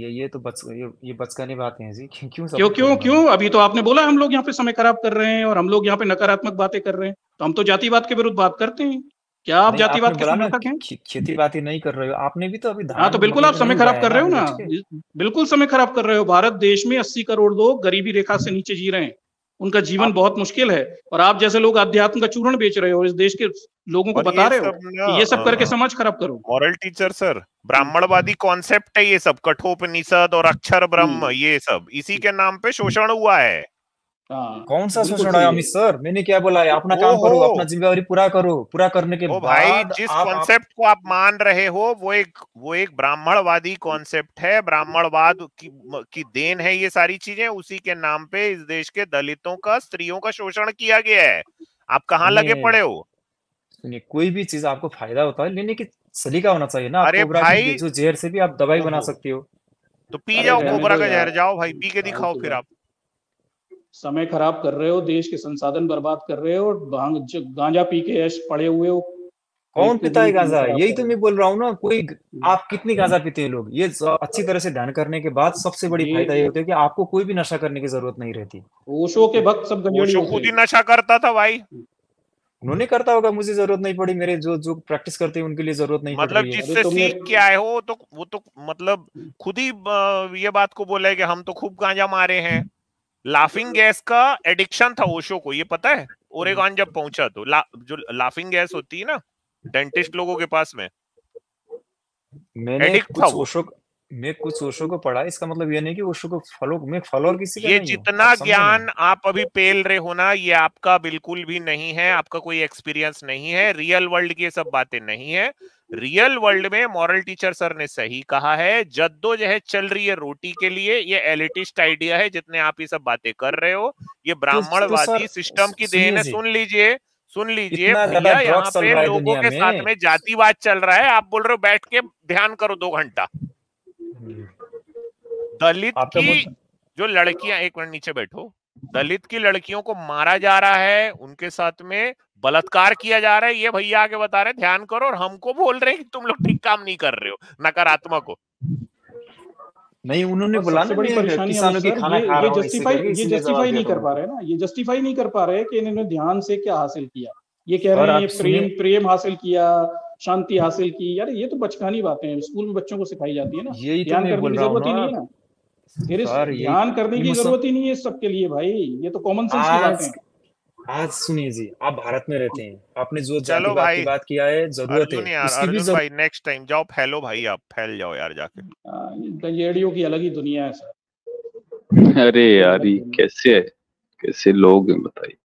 ये ये तो बच ये ये बचकानी बातें हैं जी क्यों क्यों क्यों क्यों, क्यों अभी तो आपने बोला हम लोग यहाँ पे समय खराब कर रहे हैं और हम लोग यहाँ पे नकारात्मक बातें कर रहे हैं तो हम तो जातिवाद के विरुद्ध बात करते हैं क्या आप जातिवाद के समर्थक हैं खेती बाती नहीं कर रहे हो आपने भी तो अभी हाँ तो बिल्कुल आप समय खराब कर रहे हो ना बिल्कुल समय खराब कर रहे हो भारत देश में अस्सी करोड़ लोग गरीबी रेखा से नीचे जी रहे हैं उनका जीवन बहुत मुश्किल है और आप जैसे लोग अध्यात्म का चूरण बेच रहे हो इस देश के लोगों को बता रहे हो कि ये सब करके समाज खराब करो मॉरल टीचर सर ब्राह्मणवादी कॉन्सेप्ट है ये सब कठोपनिषद और अक्षर ब्रह्म हम्म। ये सब इसी के नाम पे शोषण हुआ है हाँ। कौन सा सोच रहा है अमित सर मैंने क्या बोला है अपना काम करो अपना जिम्मेवारी पूरा करो पूरा करने के बाद जिस कॉन्सेप्ट को आप मान रहे हो वो एक वो एक ब्राह्मणवादी कॉन्सेप्ट है ब्राह्मणवाद की, की देन है ये सारी चीजें उसी के नाम पे इस देश के दलितों का स्त्रियों का शोषण किया गया है आप कहाँ लगे पड़े हो सुनिए कोई भी चीज आपको फायदा होता है लेने की सलीका होना चाहिए ना अरे भाई जो जहर से भी आप दवाई बना सकते हो तो पी जाओ कोबरा का जहर जाओ भाई पी के हाँ, दिखाओ फिर आप समय खराब कर रहे हो देश के संसाधन बर्बाद कर रहे हो गांजा पी के ऐश पड़े हुए हो कौन तो पीता है गांजा यही तो मैं बोल रहा हूँ ना कोई हम्म। आप कितनी गांजा पीते हैं लोग ये अच्छी तरह से ध्यान करने के बाद सबसे बड़ी फायदा ये होता है कि आपको कोई भी नशा करने की जरूरत नहीं रहती ओशो के भक्त सब ओशो खुद ही नशा करता था भाई उन्होंने करता होगा मुझे जरूरत नहीं पड़ी मेरे जो जो प्रैक्टिस करते हैं उनके लिए जरूरत नहीं मतलब जिससे सीख के आए हो तो वो तो मतलब हम्म। खुद ही ये बात को बोला है कि हम तो खूब गांजा मारे हैं लाफिंग गैस हम्म। का एडिक्शन था ओशो को ये पता है ओरेगान हम्म। जब पहुंचा तो ला, जो लाफिंग गैस होती है ना डेंटिस्ट लोगों के पास में मैंने कुछ ओशो मैं कुछ ओशो को पढ़ा इसका मतलब ये नहीं कि ओशो को फॉलो मैं फॉलो किसी ये जितना ज्ञान आप अभी पेल रहे हो ना ये आपका बिल्कुल भी नहीं है आपका कोई एक्सपीरियंस नहीं है रियल वर्ल्ड की सब बातें नहीं है रियल वर्ल्ड में मॉरल टीचर सर ने सही कहा है जद्दोजहद चल रही है रोटी के लिए ये एलिटिस्ट आइडिया है जितने आप ये सब बातें कर रहे हो ये तो तो ब्राह्मणवादी सिस्टम की देन है सुन लीजिए सुन लीजिए भैया यहाँ पे लोगों के साथ में जातिवाद चल रहा है आप बोल रहे हो बैठ के ध्यान करो दो घंटा दलित की जो लड़कियां एक मिनट नीचे बैठो दलित की लड़कियों को मारा जा रहा है उनके साथ में बलात्कार किया जा रहा है ये भैया आगे बता रहे ध्यान करो और हमको बोल रहे हैं कि तुम लोग ठीक काम नहीं कर रहे हो नकारात्मक हो नहीं उन्होंने बुलाना बड़ी किसानों की खाना खा रहे जस्टिफाई ये जस्टिफाई नहीं कर पा रहे ना ये जस्टिफाई नहीं कर पा रहे कि इन्होंने ध्यान से क्या हासिल किया ये कह रहे हैं ये प्रेम प्रेम हासिल किया शांति हासिल की यार ये तो बचकानी बातें हैं स्कूल में बच्चों को सिखाई जाती है ना यही तो ध्यान करने की जरूरत ही नहीं है ना ध्यान करने की जरूरत ही नहीं है सबके लिए भाई ये तो कॉमन सेंस की बातें हैं आज सुनिए जी आप भारत में रहते हैं आपने जो चलो भाई की बात किया है जरूरत है इसकी भी भाई नेक्स्ट टाइम जाओ फैलो भाई आप फैल जाओ यार जाके रेडियो हाँ, की अलग ही दुनिया है सर अरे यार कैसे है कैसे लोग हैं बताइए